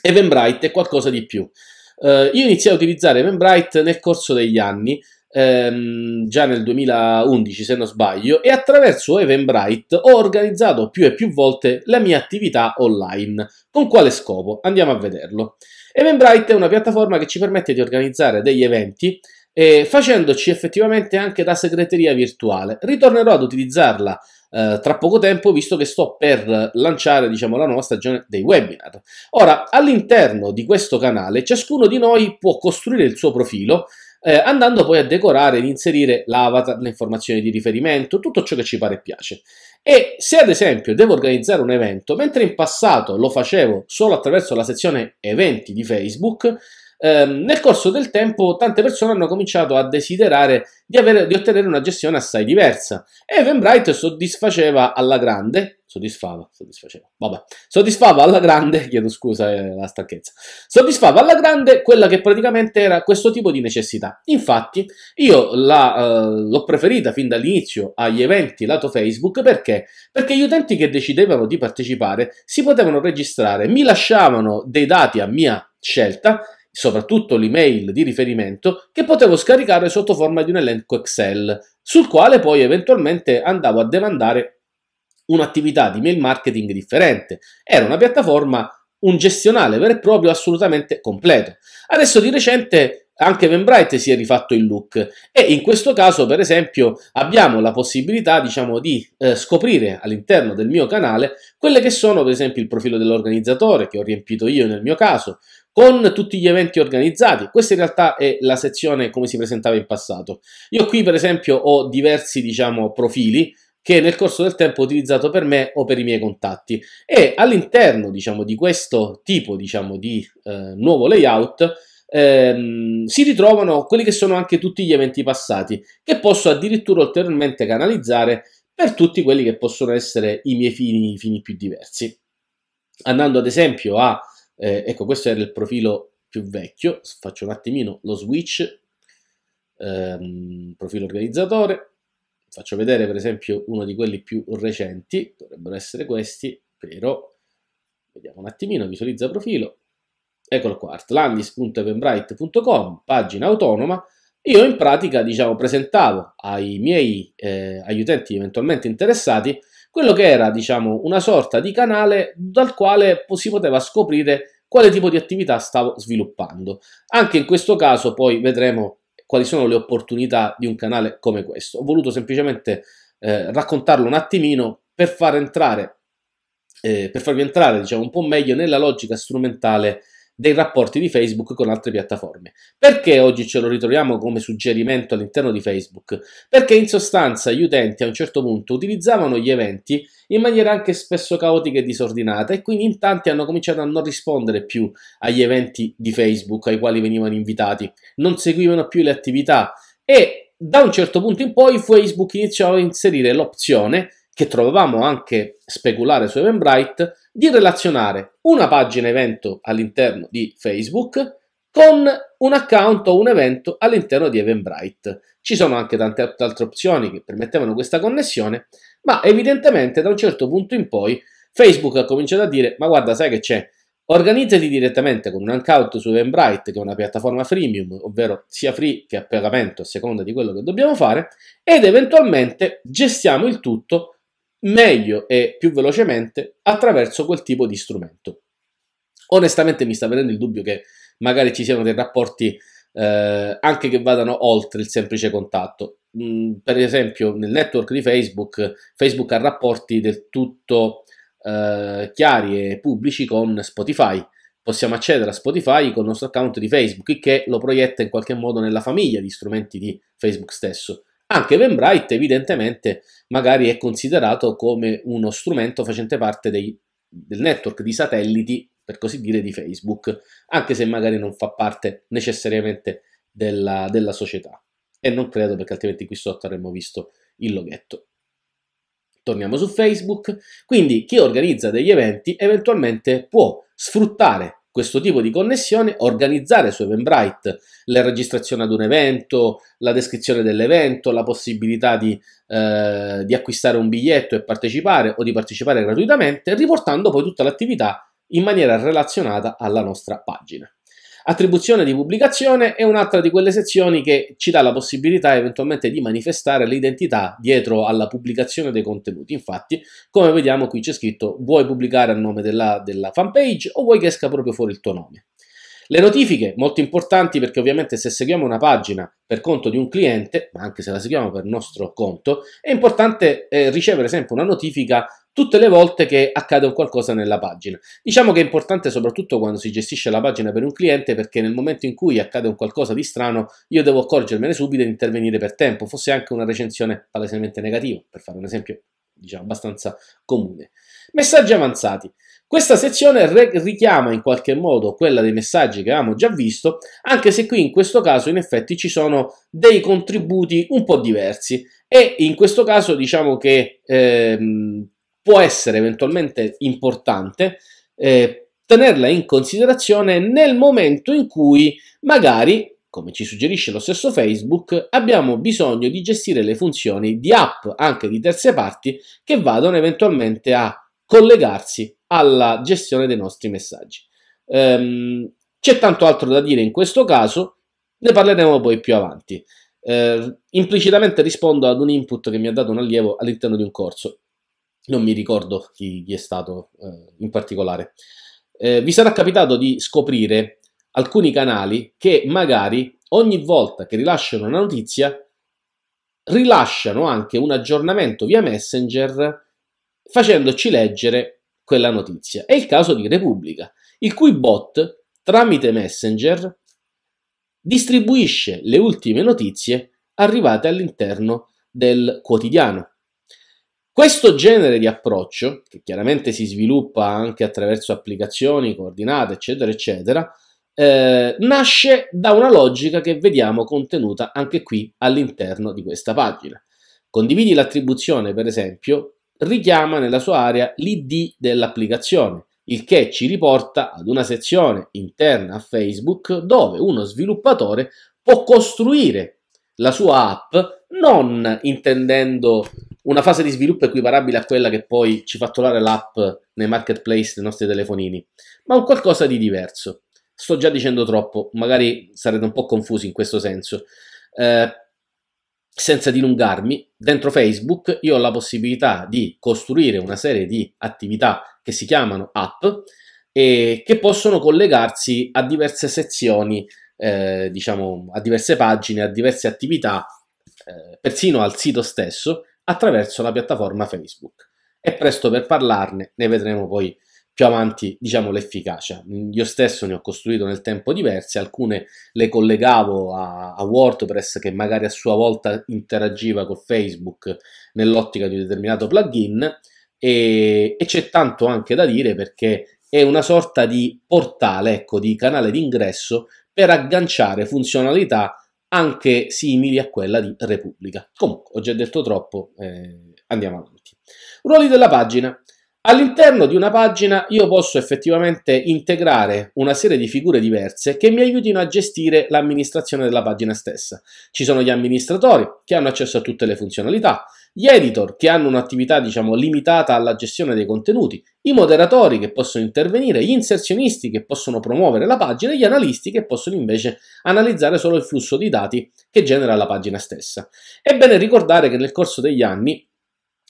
Eventbrite è qualcosa di più. Eh, io iniziai a utilizzare Membrite nel corso degli anni, ehm, già nel 2011 se non sbaglio, e attraverso Eventbrite ho organizzato più e più volte la mia attività online. Con quale scopo? Andiamo a vederlo. Eventbrite è una piattaforma che ci permette di organizzare degli eventi eh, facendoci effettivamente anche da segreteria virtuale. Ritornerò ad utilizzarla eh, tra poco tempo, visto che sto per lanciare diciamo, la nuova stagione dei webinar. Ora, all'interno di questo canale, ciascuno di noi può costruire il suo profilo. Eh, andando poi a decorare ed inserire l'avatar, le informazioni di riferimento, tutto ciò che ci pare e piace. E se ad esempio devo organizzare un evento, mentre in passato lo facevo solo attraverso la sezione eventi di Facebook, eh, nel corso del tempo tante persone hanno cominciato a desiderare di, avere, di ottenere una gestione assai diversa e Eventbrite soddisfaceva alla grande, soddisfava, soddisfaceva, vabbè, soddisfava alla grande, [LAUGHS] chiedo scusa eh, la stanchezza, soddisfava alla grande quella che praticamente era questo tipo di necessità. Infatti io eh, l'ho eh, preferita fin dall'inizio agli eventi lato Facebook perché? Perché gli utenti che decidevano di partecipare si potevano registrare, mi lasciavano dei dati a mia scelta soprattutto l'email di riferimento, che potevo scaricare sotto forma di un elenco Excel, sul quale poi eventualmente andavo a demandare un'attività di mail marketing differente. Era una piattaforma, un gestionale vero e proprio assolutamente completo. Adesso di recente anche Membrite si è rifatto il look e in questo caso per esempio abbiamo la possibilità diciamo di eh, scoprire all'interno del mio canale quelle che sono per esempio il profilo dell'organizzatore che ho riempito io nel mio caso con tutti gli eventi organizzati. Questa in realtà è la sezione come si presentava in passato. Io qui per esempio ho diversi diciamo, profili che nel corso del tempo ho utilizzato per me o per i miei contatti e all'interno diciamo, di questo tipo diciamo, di eh, nuovo layout ehm, si ritrovano quelli che sono anche tutti gli eventi passati che posso addirittura ulteriormente canalizzare per tutti quelli che possono essere i miei fini, fini più diversi. Andando ad esempio a eh, ecco, questo era il profilo più vecchio, faccio un attimino lo switch, ehm, profilo organizzatore, faccio vedere per esempio uno di quelli più recenti, dovrebbero essere questi, però vediamo un attimino, visualizza profilo, eccolo qua, artlandis.eventbrite.com, pagina autonoma, io in pratica diciamo presentavo ai miei eh, agli utenti eventualmente interessati quello che era diciamo, una sorta di canale dal quale si poteva scoprire quale tipo di attività stavo sviluppando. Anche in questo caso poi vedremo quali sono le opportunità di un canale come questo. Ho voluto semplicemente eh, raccontarlo un attimino per far entrare, eh, per farvi entrare diciamo, un po' meglio nella logica strumentale dei rapporti di Facebook con altre piattaforme. Perché oggi ce lo ritroviamo come suggerimento all'interno di Facebook? Perché in sostanza gli utenti a un certo punto utilizzavano gli eventi in maniera anche spesso caotica e disordinata e quindi in tanti hanno cominciato a non rispondere più agli eventi di Facebook ai quali venivano invitati, non seguivano più le attività e da un certo punto in poi Facebook iniziò a inserire l'opzione che trovavamo anche speculare su Eventbrite, di relazionare una pagina evento all'interno di Facebook con un account o un evento all'interno di Eventbrite. Ci sono anche tante altre opzioni che permettevano questa connessione, ma evidentemente da un certo punto in poi Facebook ha cominciato a dire ma guarda sai che c'è, organizzati direttamente con un account su Eventbrite che è una piattaforma freemium, ovvero sia free che a pagamento a seconda di quello che dobbiamo fare ed eventualmente gestiamo il tutto meglio e più velocemente attraverso quel tipo di strumento. Onestamente mi sta venendo il dubbio che magari ci siano dei rapporti eh, anche che vadano oltre il semplice contatto. Mm, per esempio nel network di Facebook, Facebook ha rapporti del tutto eh, chiari e pubblici con Spotify. Possiamo accedere a Spotify con il nostro account di Facebook, che lo proietta in qualche modo nella famiglia di strumenti di Facebook stesso. Anche Wembright evidentemente magari è considerato come uno strumento facente parte dei, del network di satelliti, per così dire, di Facebook, anche se magari non fa parte necessariamente della, della società. E non credo perché altrimenti qui sotto avremmo visto il loghetto torniamo su Facebook, quindi chi organizza degli eventi eventualmente può sfruttare questo tipo di connessione, organizzare su Eventbrite la registrazione ad un evento, la descrizione dell'evento, la possibilità di, eh, di acquistare un biglietto e partecipare o di partecipare gratuitamente, riportando poi tutta l'attività in maniera relazionata alla nostra pagina. Attribuzione di pubblicazione è un'altra di quelle sezioni che ci dà la possibilità eventualmente di manifestare l'identità dietro alla pubblicazione dei contenuti. Infatti, come vediamo qui c'è scritto vuoi pubblicare a nome della, della fanpage o vuoi che esca proprio fuori il tuo nome. Le notifiche, molto importanti perché ovviamente se seguiamo una pagina per conto di un cliente, ma anche se la seguiamo per nostro conto, è importante eh, ricevere sempre una notifica tutte le volte che accade un qualcosa nella pagina. Diciamo che è importante soprattutto quando si gestisce la pagina per un cliente perché nel momento in cui accade un qualcosa di strano io devo accorgermene subito e intervenire per tempo, fosse anche una recensione palesemente negativa, per fare un esempio diciamo abbastanza comune. Messaggi avanzati. Questa sezione richiama in qualche modo quella dei messaggi che avevamo già visto, anche se qui in questo caso in effetti ci sono dei contributi un po' diversi e in questo caso diciamo che ehm, può essere eventualmente importante eh, tenerla in considerazione nel momento in cui magari come ci suggerisce lo stesso Facebook, abbiamo bisogno di gestire le funzioni di app anche di terze parti che vadano eventualmente a collegarsi alla gestione dei nostri messaggi. Ehm, c'è tanto altro da dire in questo caso, ne parleremo poi più avanti. Ehm, implicitamente rispondo ad un input che mi ha dato un allievo all'interno di un corso non mi ricordo chi, chi è stato eh, in particolare. Eh, vi sarà capitato di scoprire alcuni canali che magari ogni volta che rilasciano una notizia rilasciano anche un aggiornamento via Messenger facendoci leggere quella notizia. È il caso di Repubblica, il cui bot tramite Messenger distribuisce le ultime notizie arrivate all'interno del quotidiano. Questo genere di approccio, che chiaramente si sviluppa anche attraverso applicazioni, coordinate, eccetera, eccetera, eh, nasce da una logica che vediamo contenuta anche qui all'interno di questa pagina. Condividi l'attribuzione, per esempio, richiama nella sua area l'ID dell'applicazione, il che ci riporta ad una sezione interna a Facebook dove uno sviluppatore può costruire la sua app non intendendo una fase di sviluppo equiparabile a quella che poi ci fa trovare l'app nei marketplace dei nostri telefonini, ma un qualcosa di diverso. Sto già dicendo troppo, magari sarete un po' confusi in questo senso. Eh, senza dilungarmi, dentro Facebook io ho la possibilità di costruire una serie di attività che si chiamano app e che possono collegarsi a diverse sezioni, eh, diciamo a diverse pagine, a diverse attività, eh, persino al sito stesso attraverso la piattaforma Facebook. È presto per parlarne, ne vedremo poi più avanti diciamo l'efficacia. Io stesso ne ho costruito nel tempo diverse, alcune le collegavo a, a WordPress che magari a sua volta interagiva con Facebook nell'ottica di un determinato plugin e, e c'è tanto anche da dire perché è una sorta di portale, ecco, di canale d'ingresso per agganciare funzionalità anche simili a quella di Repubblica. Comunque, ho già detto troppo, eh, andiamo avanti. Ruoli della pagina. All'interno di una pagina io posso effettivamente integrare una serie di figure diverse che mi aiutino a gestire l'amministrazione della pagina stessa. Ci sono gli amministratori che hanno accesso a tutte le funzionalità, gli editor che hanno un'attività diciamo limitata alla gestione dei contenuti, i moderatori che possono intervenire, gli inserzionisti che possono promuovere la pagina e gli analisti che possono invece analizzare solo il flusso di dati che genera la pagina stessa. È bene ricordare che nel corso degli anni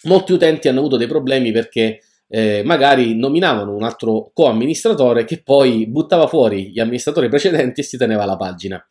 molti utenti hanno avuto dei problemi perché eh, magari nominavano un altro co-amministratore che poi buttava fuori gli amministratori precedenti e si teneva la pagina.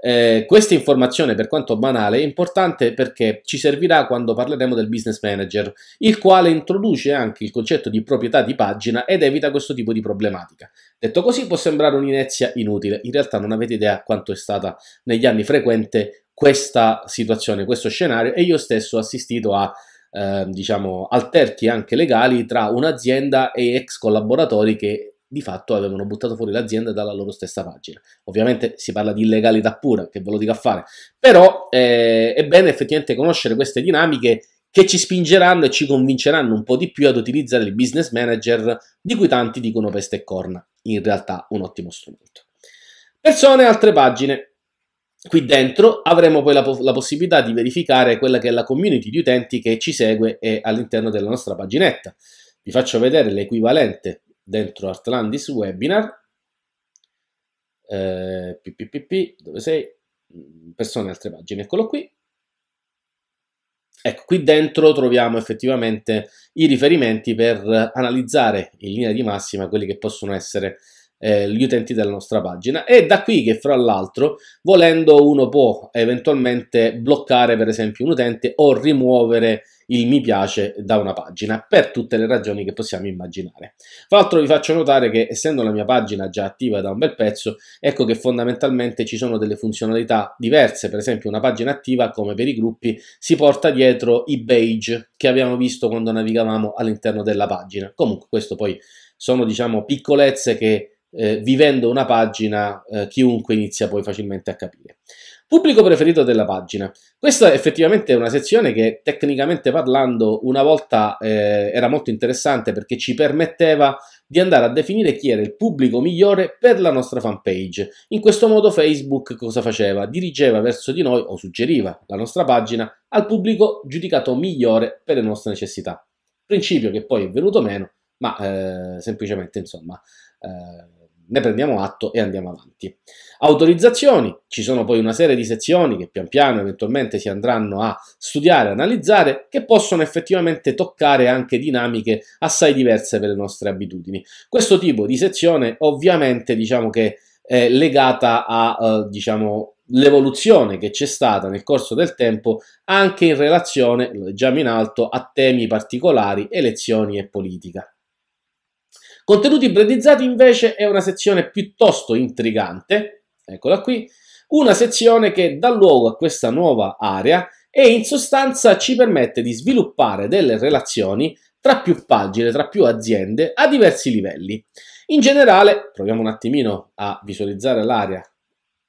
Eh, questa informazione, per quanto banale, è importante perché ci servirà quando parleremo del business manager, il quale introduce anche il concetto di proprietà di pagina ed evita questo tipo di problematica. Detto così può sembrare un'inezia inutile, in realtà non avete idea quanto è stata negli anni frequente questa situazione, questo scenario e io stesso ho assistito a eh, diciamo, alterchi anche legali tra un'azienda e ex collaboratori che di fatto avevano buttato fuori l'azienda dalla loro stessa pagina. Ovviamente si parla di illegalità pura, che ve lo dico a fare, però eh, è bene effettivamente conoscere queste dinamiche che ci spingeranno e ci convinceranno un po' di più ad utilizzare il business manager di cui tanti dicono peste e corna, in realtà un ottimo strumento. Persone e altre pagine. Qui dentro avremo poi la, po- la, possibilità di verificare quella che è la community di utenti che ci segue e eh, all'interno della nostra paginetta. Vi faccio vedere l'equivalente dentro Artlandis Webinar, eh, PPPP, dove sei? Mm, persone, altre pagine, eccolo qui. Ecco, qui dentro troviamo effettivamente i riferimenti per analizzare in linea di massima quelli che possono essere eh, gli utenti della nostra pagina. È da qui che, fra l'altro, volendo uno può eventualmente bloccare, per esempio, un utente o rimuovere il mi piace da una pagina per tutte le ragioni che possiamo immaginare. Tra l'altro vi faccio notare che essendo la mia pagina già attiva da un bel pezzo, ecco che fondamentalmente ci sono delle funzionalità diverse, per esempio una pagina attiva come per i gruppi si porta dietro i beige che abbiamo visto quando navigavamo all'interno della pagina. Comunque questo poi sono diciamo piccolezze che eh, vivendo una pagina eh, chiunque inizia poi facilmente a capire. Pubblico preferito della pagina. Questa è effettivamente una sezione che tecnicamente parlando una volta eh, era molto interessante perché ci permetteva di andare a definire chi era il pubblico migliore per la nostra fanpage. In questo modo Facebook cosa faceva? Dirigeva verso di noi o suggeriva la nostra pagina al pubblico giudicato migliore per le nostre necessità. Principio che poi è venuto meno, ma eh, semplicemente insomma... Eh, ne prendiamo atto e andiamo avanti. Autorizzazioni, ci sono poi una serie di sezioni che pian piano eventualmente si andranno a studiare, analizzare, che possono effettivamente toccare anche dinamiche assai diverse per le nostre abitudini. Questo tipo di sezione ovviamente diciamo che è legata a eh, diciamo l'evoluzione che c'è stata nel corso del tempo anche in relazione, lo leggiamo in alto, a temi particolari, elezioni e politica. Contenuti brandizzati invece è una sezione piuttosto intrigante, eccola qui, una sezione che dà luogo a questa nuova area e in sostanza ci permette di sviluppare delle relazioni tra più pagine, tra più aziende a diversi livelli. In generale, proviamo un attimino a visualizzare l'area,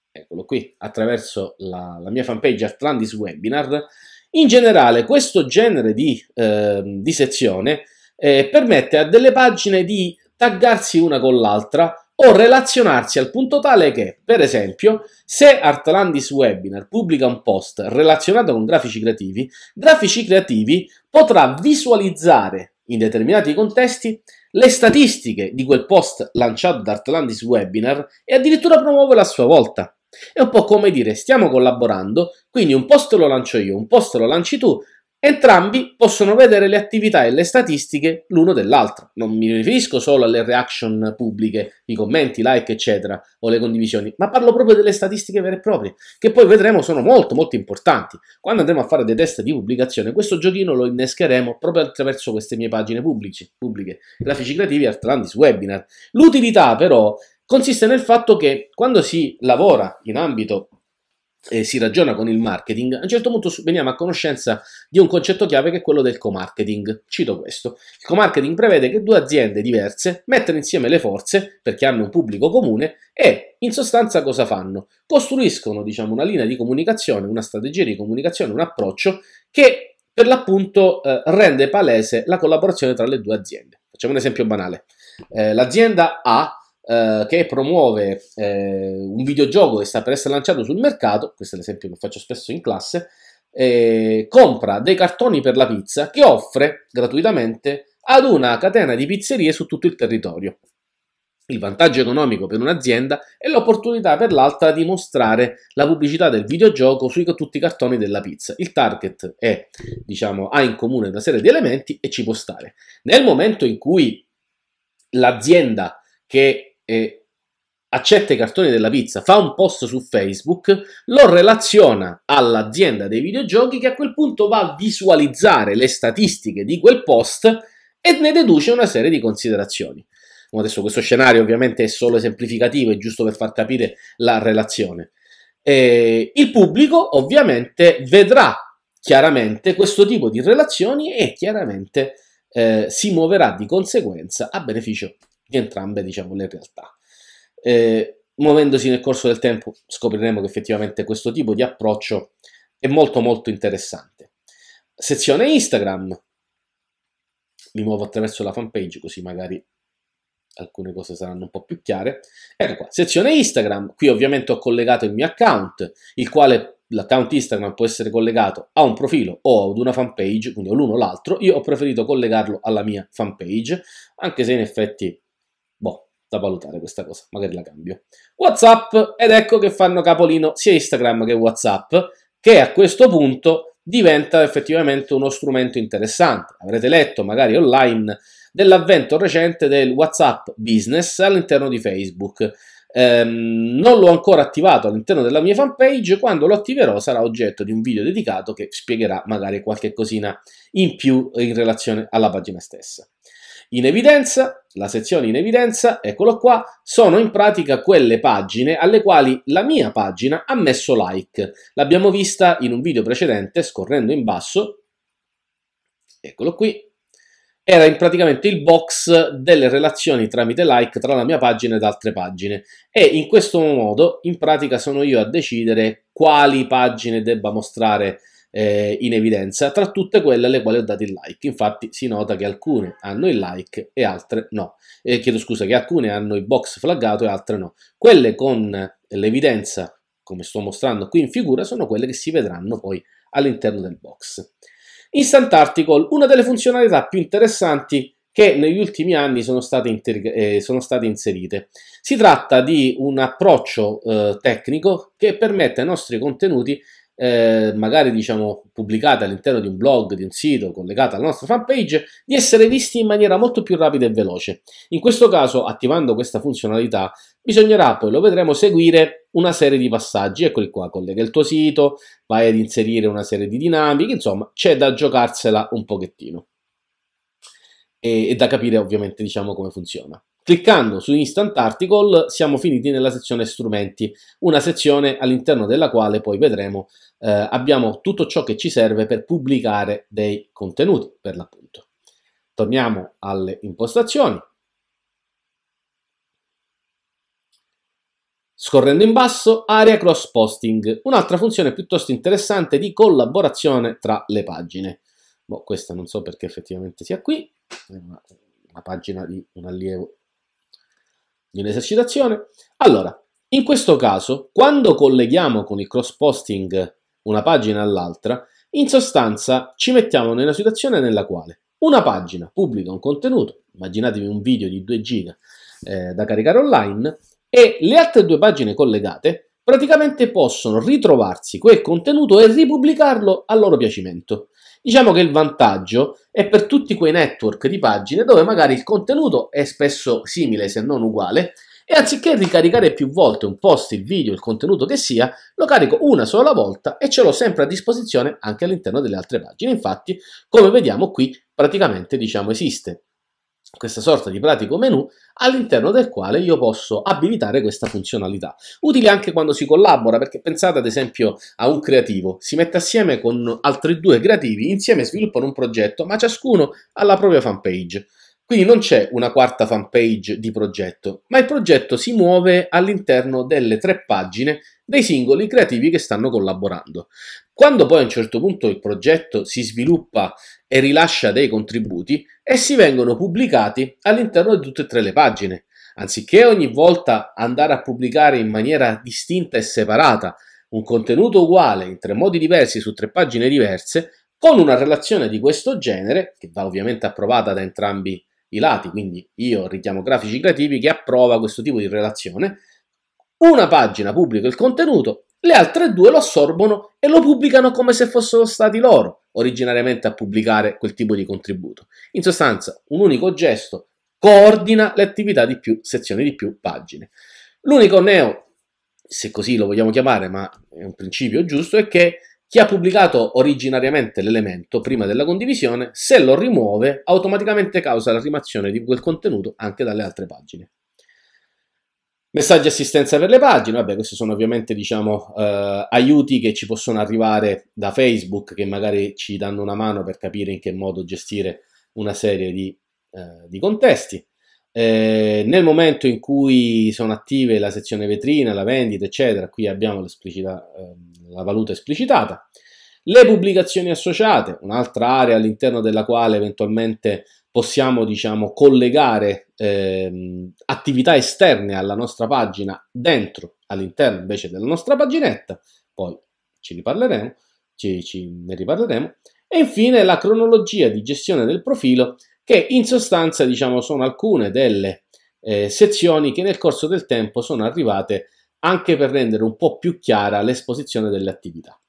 eccolo qui, attraverso la, la mia fanpage Atlantis Webinar. In generale, questo genere di, eh, di sezione eh, permette a delle pagine di taggarsi una con l'altra o relazionarsi al punto tale che, per esempio, se Artlandis Webinar pubblica un post relazionato con grafici creativi, grafici creativi potrà visualizzare in determinati contesti le statistiche di quel post lanciato da Artlandis Webinar e addirittura promuove a sua volta. È un po' come dire stiamo collaborando, quindi un post lo lancio io, un post lo lanci tu, Entrambi possono vedere le attività e le statistiche l'uno dell'altro. Non mi riferisco solo alle reaction pubbliche, i commenti, like, eccetera, o le condivisioni, ma parlo proprio delle statistiche vere e proprie, che poi vedremo sono molto molto importanti. Quando andremo a fare dei test di pubblicazione, questo giochino lo innescheremo proprio attraverso queste mie pagine pubblici, pubbliche, grafici creativi, Artlandis Webinar. L'utilità però consiste nel fatto che quando si lavora in ambito eh, si ragiona con il marketing, a un certo punto veniamo a conoscenza di un concetto chiave che è quello del co-marketing. Cito questo. Il co-marketing prevede che due aziende diverse mettano insieme le forze perché hanno un pubblico comune e in sostanza cosa fanno? Costruiscono diciamo, una linea di comunicazione, una strategia di comunicazione, un approccio che per l'appunto eh, rende palese la collaborazione tra le due aziende. Facciamo un esempio banale. Eh, l'azienda A eh, che promuove eh, un videogioco che sta per essere lanciato sul mercato, questo è l'esempio che faccio spesso in classe, eh, compra dei cartoni per la pizza che offre gratuitamente ad una catena di pizzerie su tutto il territorio. Il vantaggio economico per un'azienda è l'opportunità per l'altra di mostrare la pubblicità del videogioco su tutti i cartoni della pizza. Il target è, diciamo, ha in comune una serie di elementi e ci può stare. Nel momento in cui l'azienda che eh, accetta i cartoni della pizza, fa un post su Facebook, lo relaziona all'azienda dei videogiochi che a quel punto va a visualizzare le statistiche di quel post e ne deduce una serie di considerazioni. Adesso questo scenario ovviamente è solo esemplificativo, è giusto per far capire la relazione. E il pubblico ovviamente vedrà chiaramente questo tipo di relazioni e chiaramente eh, si muoverà di conseguenza a beneficio entrambe diciamo, le realtà. Eh, muovendosi nel corso del tempo scopriremo che effettivamente questo tipo di approccio è molto molto interessante. Sezione Instagram, mi muovo attraverso la fanpage così magari alcune cose saranno un po' più chiare. Ecco qua, sezione Instagram, qui ovviamente ho collegato il mio account, il quale l'account Instagram può essere collegato a un profilo o ad una fanpage, quindi o l'uno o l'altro, io ho preferito collegarlo alla mia fanpage, anche se in effetti da valutare questa cosa, magari la cambio. WhatsApp, ed ecco che fanno capolino sia Instagram che WhatsApp, che a questo punto diventa effettivamente uno strumento interessante. Avrete letto magari online dell'avvento recente del WhatsApp Business all'interno di Facebook. Ehm, non l'ho ancora attivato all'interno della mia fanpage, quando lo attiverò sarà oggetto di un video dedicato che spiegherà magari qualche cosina in più in relazione alla pagina stessa. In evidenza, la sezione in evidenza, eccolo qua, sono in pratica quelle pagine alle quali la mia pagina ha messo like. L'abbiamo vista in un video precedente, scorrendo in basso, eccolo qui, era in praticamente il box delle relazioni tramite like tra la mia pagina ed altre pagine e in questo modo in pratica sono io a decidere quali pagine debba mostrare eh, in evidenza, tra tutte quelle alle quali ho dato il like. Infatti si nota che alcune hanno il like e altre no. Eh, chiedo scusa, che alcune hanno il box flaggato e altre no. Quelle con l'evidenza, come sto mostrando qui in figura, sono quelle che si vedranno poi all'interno del box. Instant Article, una delle funzionalità più interessanti che negli ultimi anni sono state, eh, sono state inserite. Si tratta di un approccio eh, tecnico che permette ai nostri contenuti eh, magari diciamo pubblicate all'interno di un blog, di un sito collegato alla nostra fanpage, di essere visti in maniera molto più rapida e veloce. In questo caso, attivando questa funzionalità, bisognerà poi, lo vedremo, seguire una serie di passaggi. Eccoli qua, collega il tuo sito, vai ad inserire una serie di dinamiche, insomma, c'è da giocarsela un pochettino e, e da capire ovviamente diciamo come funziona. Cliccando su Instant Article siamo finiti nella sezione strumenti, una sezione all'interno della quale poi vedremo eh, abbiamo tutto ciò che ci serve per pubblicare dei contenuti per l'appunto. Torniamo alle impostazioni. Scorrendo in basso, area cross posting, un'altra funzione piuttosto interessante di collaborazione tra le pagine. Boh, questa non so perché effettivamente sia qui, è una, una pagina di un allievo di un'esercitazione. Allora, in questo caso, quando colleghiamo con il cross posting una pagina all'altra, in sostanza ci mettiamo nella situazione nella quale una pagina pubblica un contenuto, immaginatevi un video di 2 giga eh, da caricare online, e le altre due pagine collegate praticamente possono ritrovarsi quel contenuto e ripubblicarlo a loro piacimento. Diciamo che il vantaggio è per tutti quei network di pagine dove magari il contenuto è spesso simile se non uguale e anziché ricaricare più volte un post, il video, il contenuto che sia, lo carico una sola volta e ce l'ho sempre a disposizione anche all'interno delle altre pagine. Infatti, come vediamo qui, praticamente diciamo esiste questa sorta di pratico menu all'interno del quale io posso abilitare questa funzionalità. Utile anche quando si collabora, perché pensate ad esempio a un creativo, si mette assieme con altri due creativi, insieme sviluppano un progetto, ma ciascuno ha la propria fanpage. Quindi non c'è una quarta fanpage di progetto, ma il progetto si muove all'interno delle tre pagine dei singoli creativi che stanno collaborando. Quando poi a un certo punto il progetto si sviluppa e rilascia dei contributi, essi vengono pubblicati all'interno di tutte e tre le pagine. Anziché ogni volta andare a pubblicare in maniera distinta e separata un contenuto uguale in tre modi diversi su tre pagine diverse, con una relazione di questo genere, che va ovviamente approvata da entrambi i lati, quindi io richiamo grafici creativi che approva questo tipo di relazione, una pagina pubblica il contenuto, le altre due lo assorbono e lo pubblicano come se fossero stati loro originariamente a pubblicare quel tipo di contributo. In sostanza, un unico gesto coordina le attività di più sezioni, di più pagine. L'unico neo, se così lo vogliamo chiamare, ma è un principio giusto, è che chi ha pubblicato originariamente l'elemento prima della condivisione, se lo rimuove, automaticamente causa la rimazione di quel contenuto anche dalle altre pagine. Messaggi assistenza per le pagine, vabbè, questi sono ovviamente diciamo, eh, aiuti che ci possono arrivare da Facebook che magari ci danno una mano per capire in che modo gestire una serie di, eh, di contesti. Eh, nel momento in cui sono attive la sezione vetrina, la vendita, eccetera, qui abbiamo ehm, la valuta esplicitata. Le pubblicazioni associate, un'altra area all'interno della quale eventualmente possiamo diciamo, collegare eh, attività esterne alla nostra pagina dentro, all'interno invece della nostra paginetta, poi ci riparleremo, ci, ci, ne riparleremo, e infine la cronologia di gestione del profilo che in sostanza diciamo, sono alcune delle eh, sezioni che nel corso del tempo sono arrivate anche per rendere un po' più chiara l'esposizione delle attività.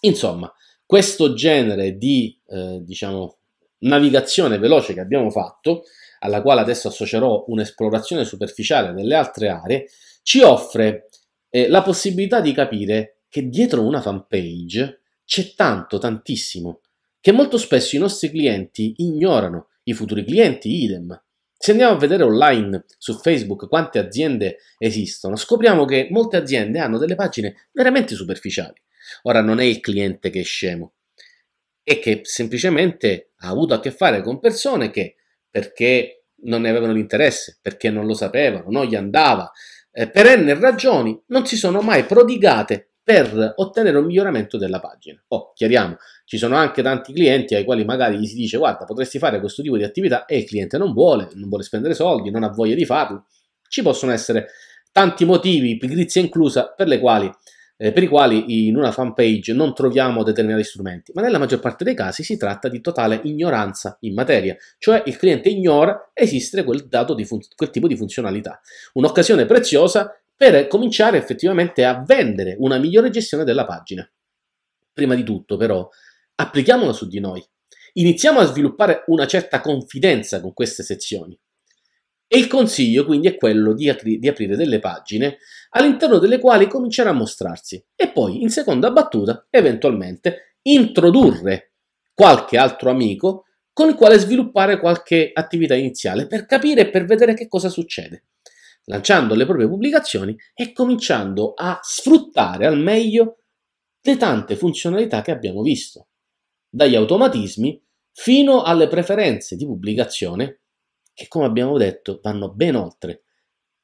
Insomma, questo genere di eh, diciamo, navigazione veloce che abbiamo fatto, alla quale adesso associerò un'esplorazione superficiale delle altre aree, ci offre eh, la possibilità di capire che dietro una fanpage c'è tanto, tantissimo, che molto spesso i nostri clienti ignorano, i futuri clienti idem. Se andiamo a vedere online su Facebook quante aziende esistono, scopriamo che molte aziende hanno delle pagine veramente superficiali. Ora non è il cliente che è scemo, e che semplicemente ha avuto a che fare con persone che perché non ne avevano l'interesse, perché non lo sapevano, non gli andava, eh, perenne ragioni, non si sono mai prodigate per ottenere un miglioramento della pagina. Oh, chiariamo, ci sono anche tanti clienti ai quali magari gli si dice guarda potresti fare questo tipo di attività e il cliente non vuole, non vuole spendere soldi, non ha voglia di farlo. Ci possono essere tanti motivi, pigrizia inclusa, per le quali eh, per i quali in una fanpage non troviamo determinati strumenti, ma nella maggior parte dei casi si tratta di totale ignoranza in materia, cioè il cliente ignora esistere quel, fun- quel tipo di funzionalità. Un'occasione preziosa per cominciare effettivamente a vendere una migliore gestione della pagina. Prima di tutto, però, applichiamola su di noi. Iniziamo a sviluppare una certa confidenza con queste sezioni. E il consiglio quindi è quello di, apri- di aprire delle pagine all'interno delle quali cominciare a mostrarsi e poi in seconda battuta eventualmente introdurre qualche altro amico con il quale sviluppare qualche attività iniziale per capire e per vedere che cosa succede, lanciando le proprie pubblicazioni e cominciando a sfruttare al meglio le tante funzionalità che abbiamo visto, dagli automatismi fino alle preferenze di pubblicazione che come abbiamo detto vanno ben oltre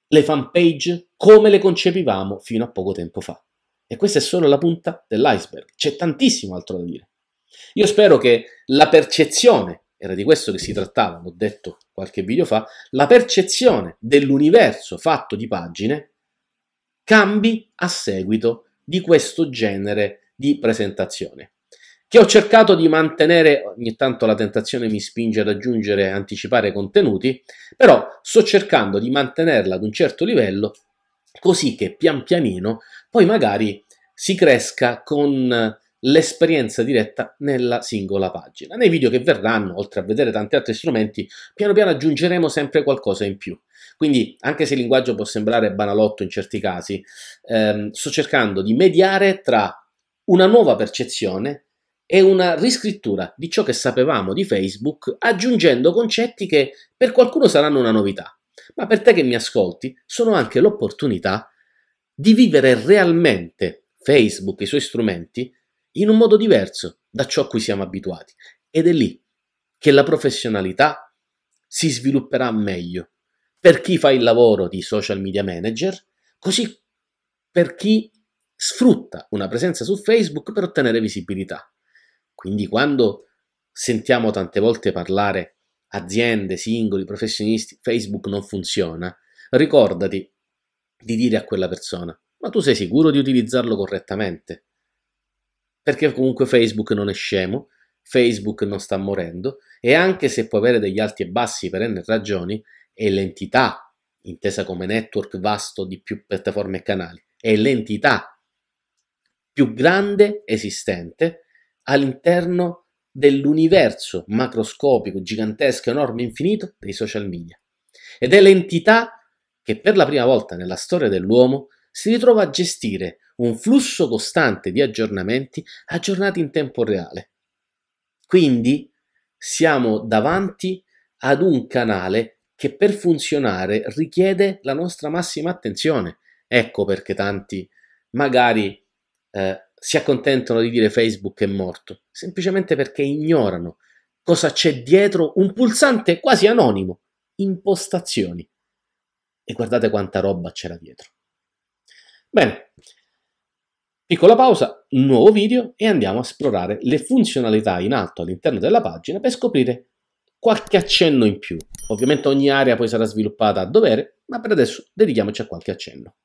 le fanpage come le concepivamo fino a poco tempo fa. E questa è solo la punta dell'iceberg, c'è tantissimo altro da dire. Io spero che la percezione, era di questo che si trattava, l'ho detto qualche video fa, la percezione dell'universo fatto di pagine cambi a seguito di questo genere di presentazione che ho cercato di mantenere, ogni tanto la tentazione mi spinge ad aggiungere e anticipare contenuti, però sto cercando di mantenerla ad un certo livello così che pian pianino poi magari si cresca con l'esperienza diretta nella singola pagina. Nei video che verranno, oltre a vedere tanti altri strumenti, piano piano aggiungeremo sempre qualcosa in più. Quindi, anche se il linguaggio può sembrare banalotto in certi casi, ehm, sto cercando di mediare tra una nuova percezione è una riscrittura di ciò che sapevamo di Facebook aggiungendo concetti che per qualcuno saranno una novità, ma per te che mi ascolti sono anche l'opportunità di vivere realmente Facebook e i suoi strumenti in un modo diverso da ciò a cui siamo abituati. Ed è lì che la professionalità si svilupperà meglio per chi fa il lavoro di social media manager, così per chi sfrutta una presenza su Facebook per ottenere visibilità. Quindi quando sentiamo tante volte parlare aziende, singoli, professionisti, Facebook non funziona, ricordati di dire a quella persona, ma tu sei sicuro di utilizzarlo correttamente? Perché comunque Facebook non è scemo, Facebook non sta morendo e anche se può avere degli alti e bassi per n ragioni, è l'entità, intesa come network vasto di più piattaforme e canali, è l'entità più grande esistente all'interno dell'universo macroscopico, gigantesco, enorme, infinito dei social media. Ed è l'entità che per la prima volta nella storia dell'uomo si ritrova a gestire un flusso costante di aggiornamenti aggiornati in tempo reale. Quindi siamo davanti ad un canale che per funzionare richiede la nostra massima attenzione. Ecco perché tanti magari eh, si accontentano di dire Facebook è morto, semplicemente perché ignorano cosa c'è dietro un pulsante quasi anonimo, impostazioni. E guardate quanta roba c'era dietro. Bene, piccola pausa, nuovo video e andiamo a esplorare le funzionalità in alto all'interno della pagina per scoprire qualche accenno in più. Ovviamente ogni area poi sarà sviluppata a dovere, ma per adesso dedichiamoci a qualche accenno.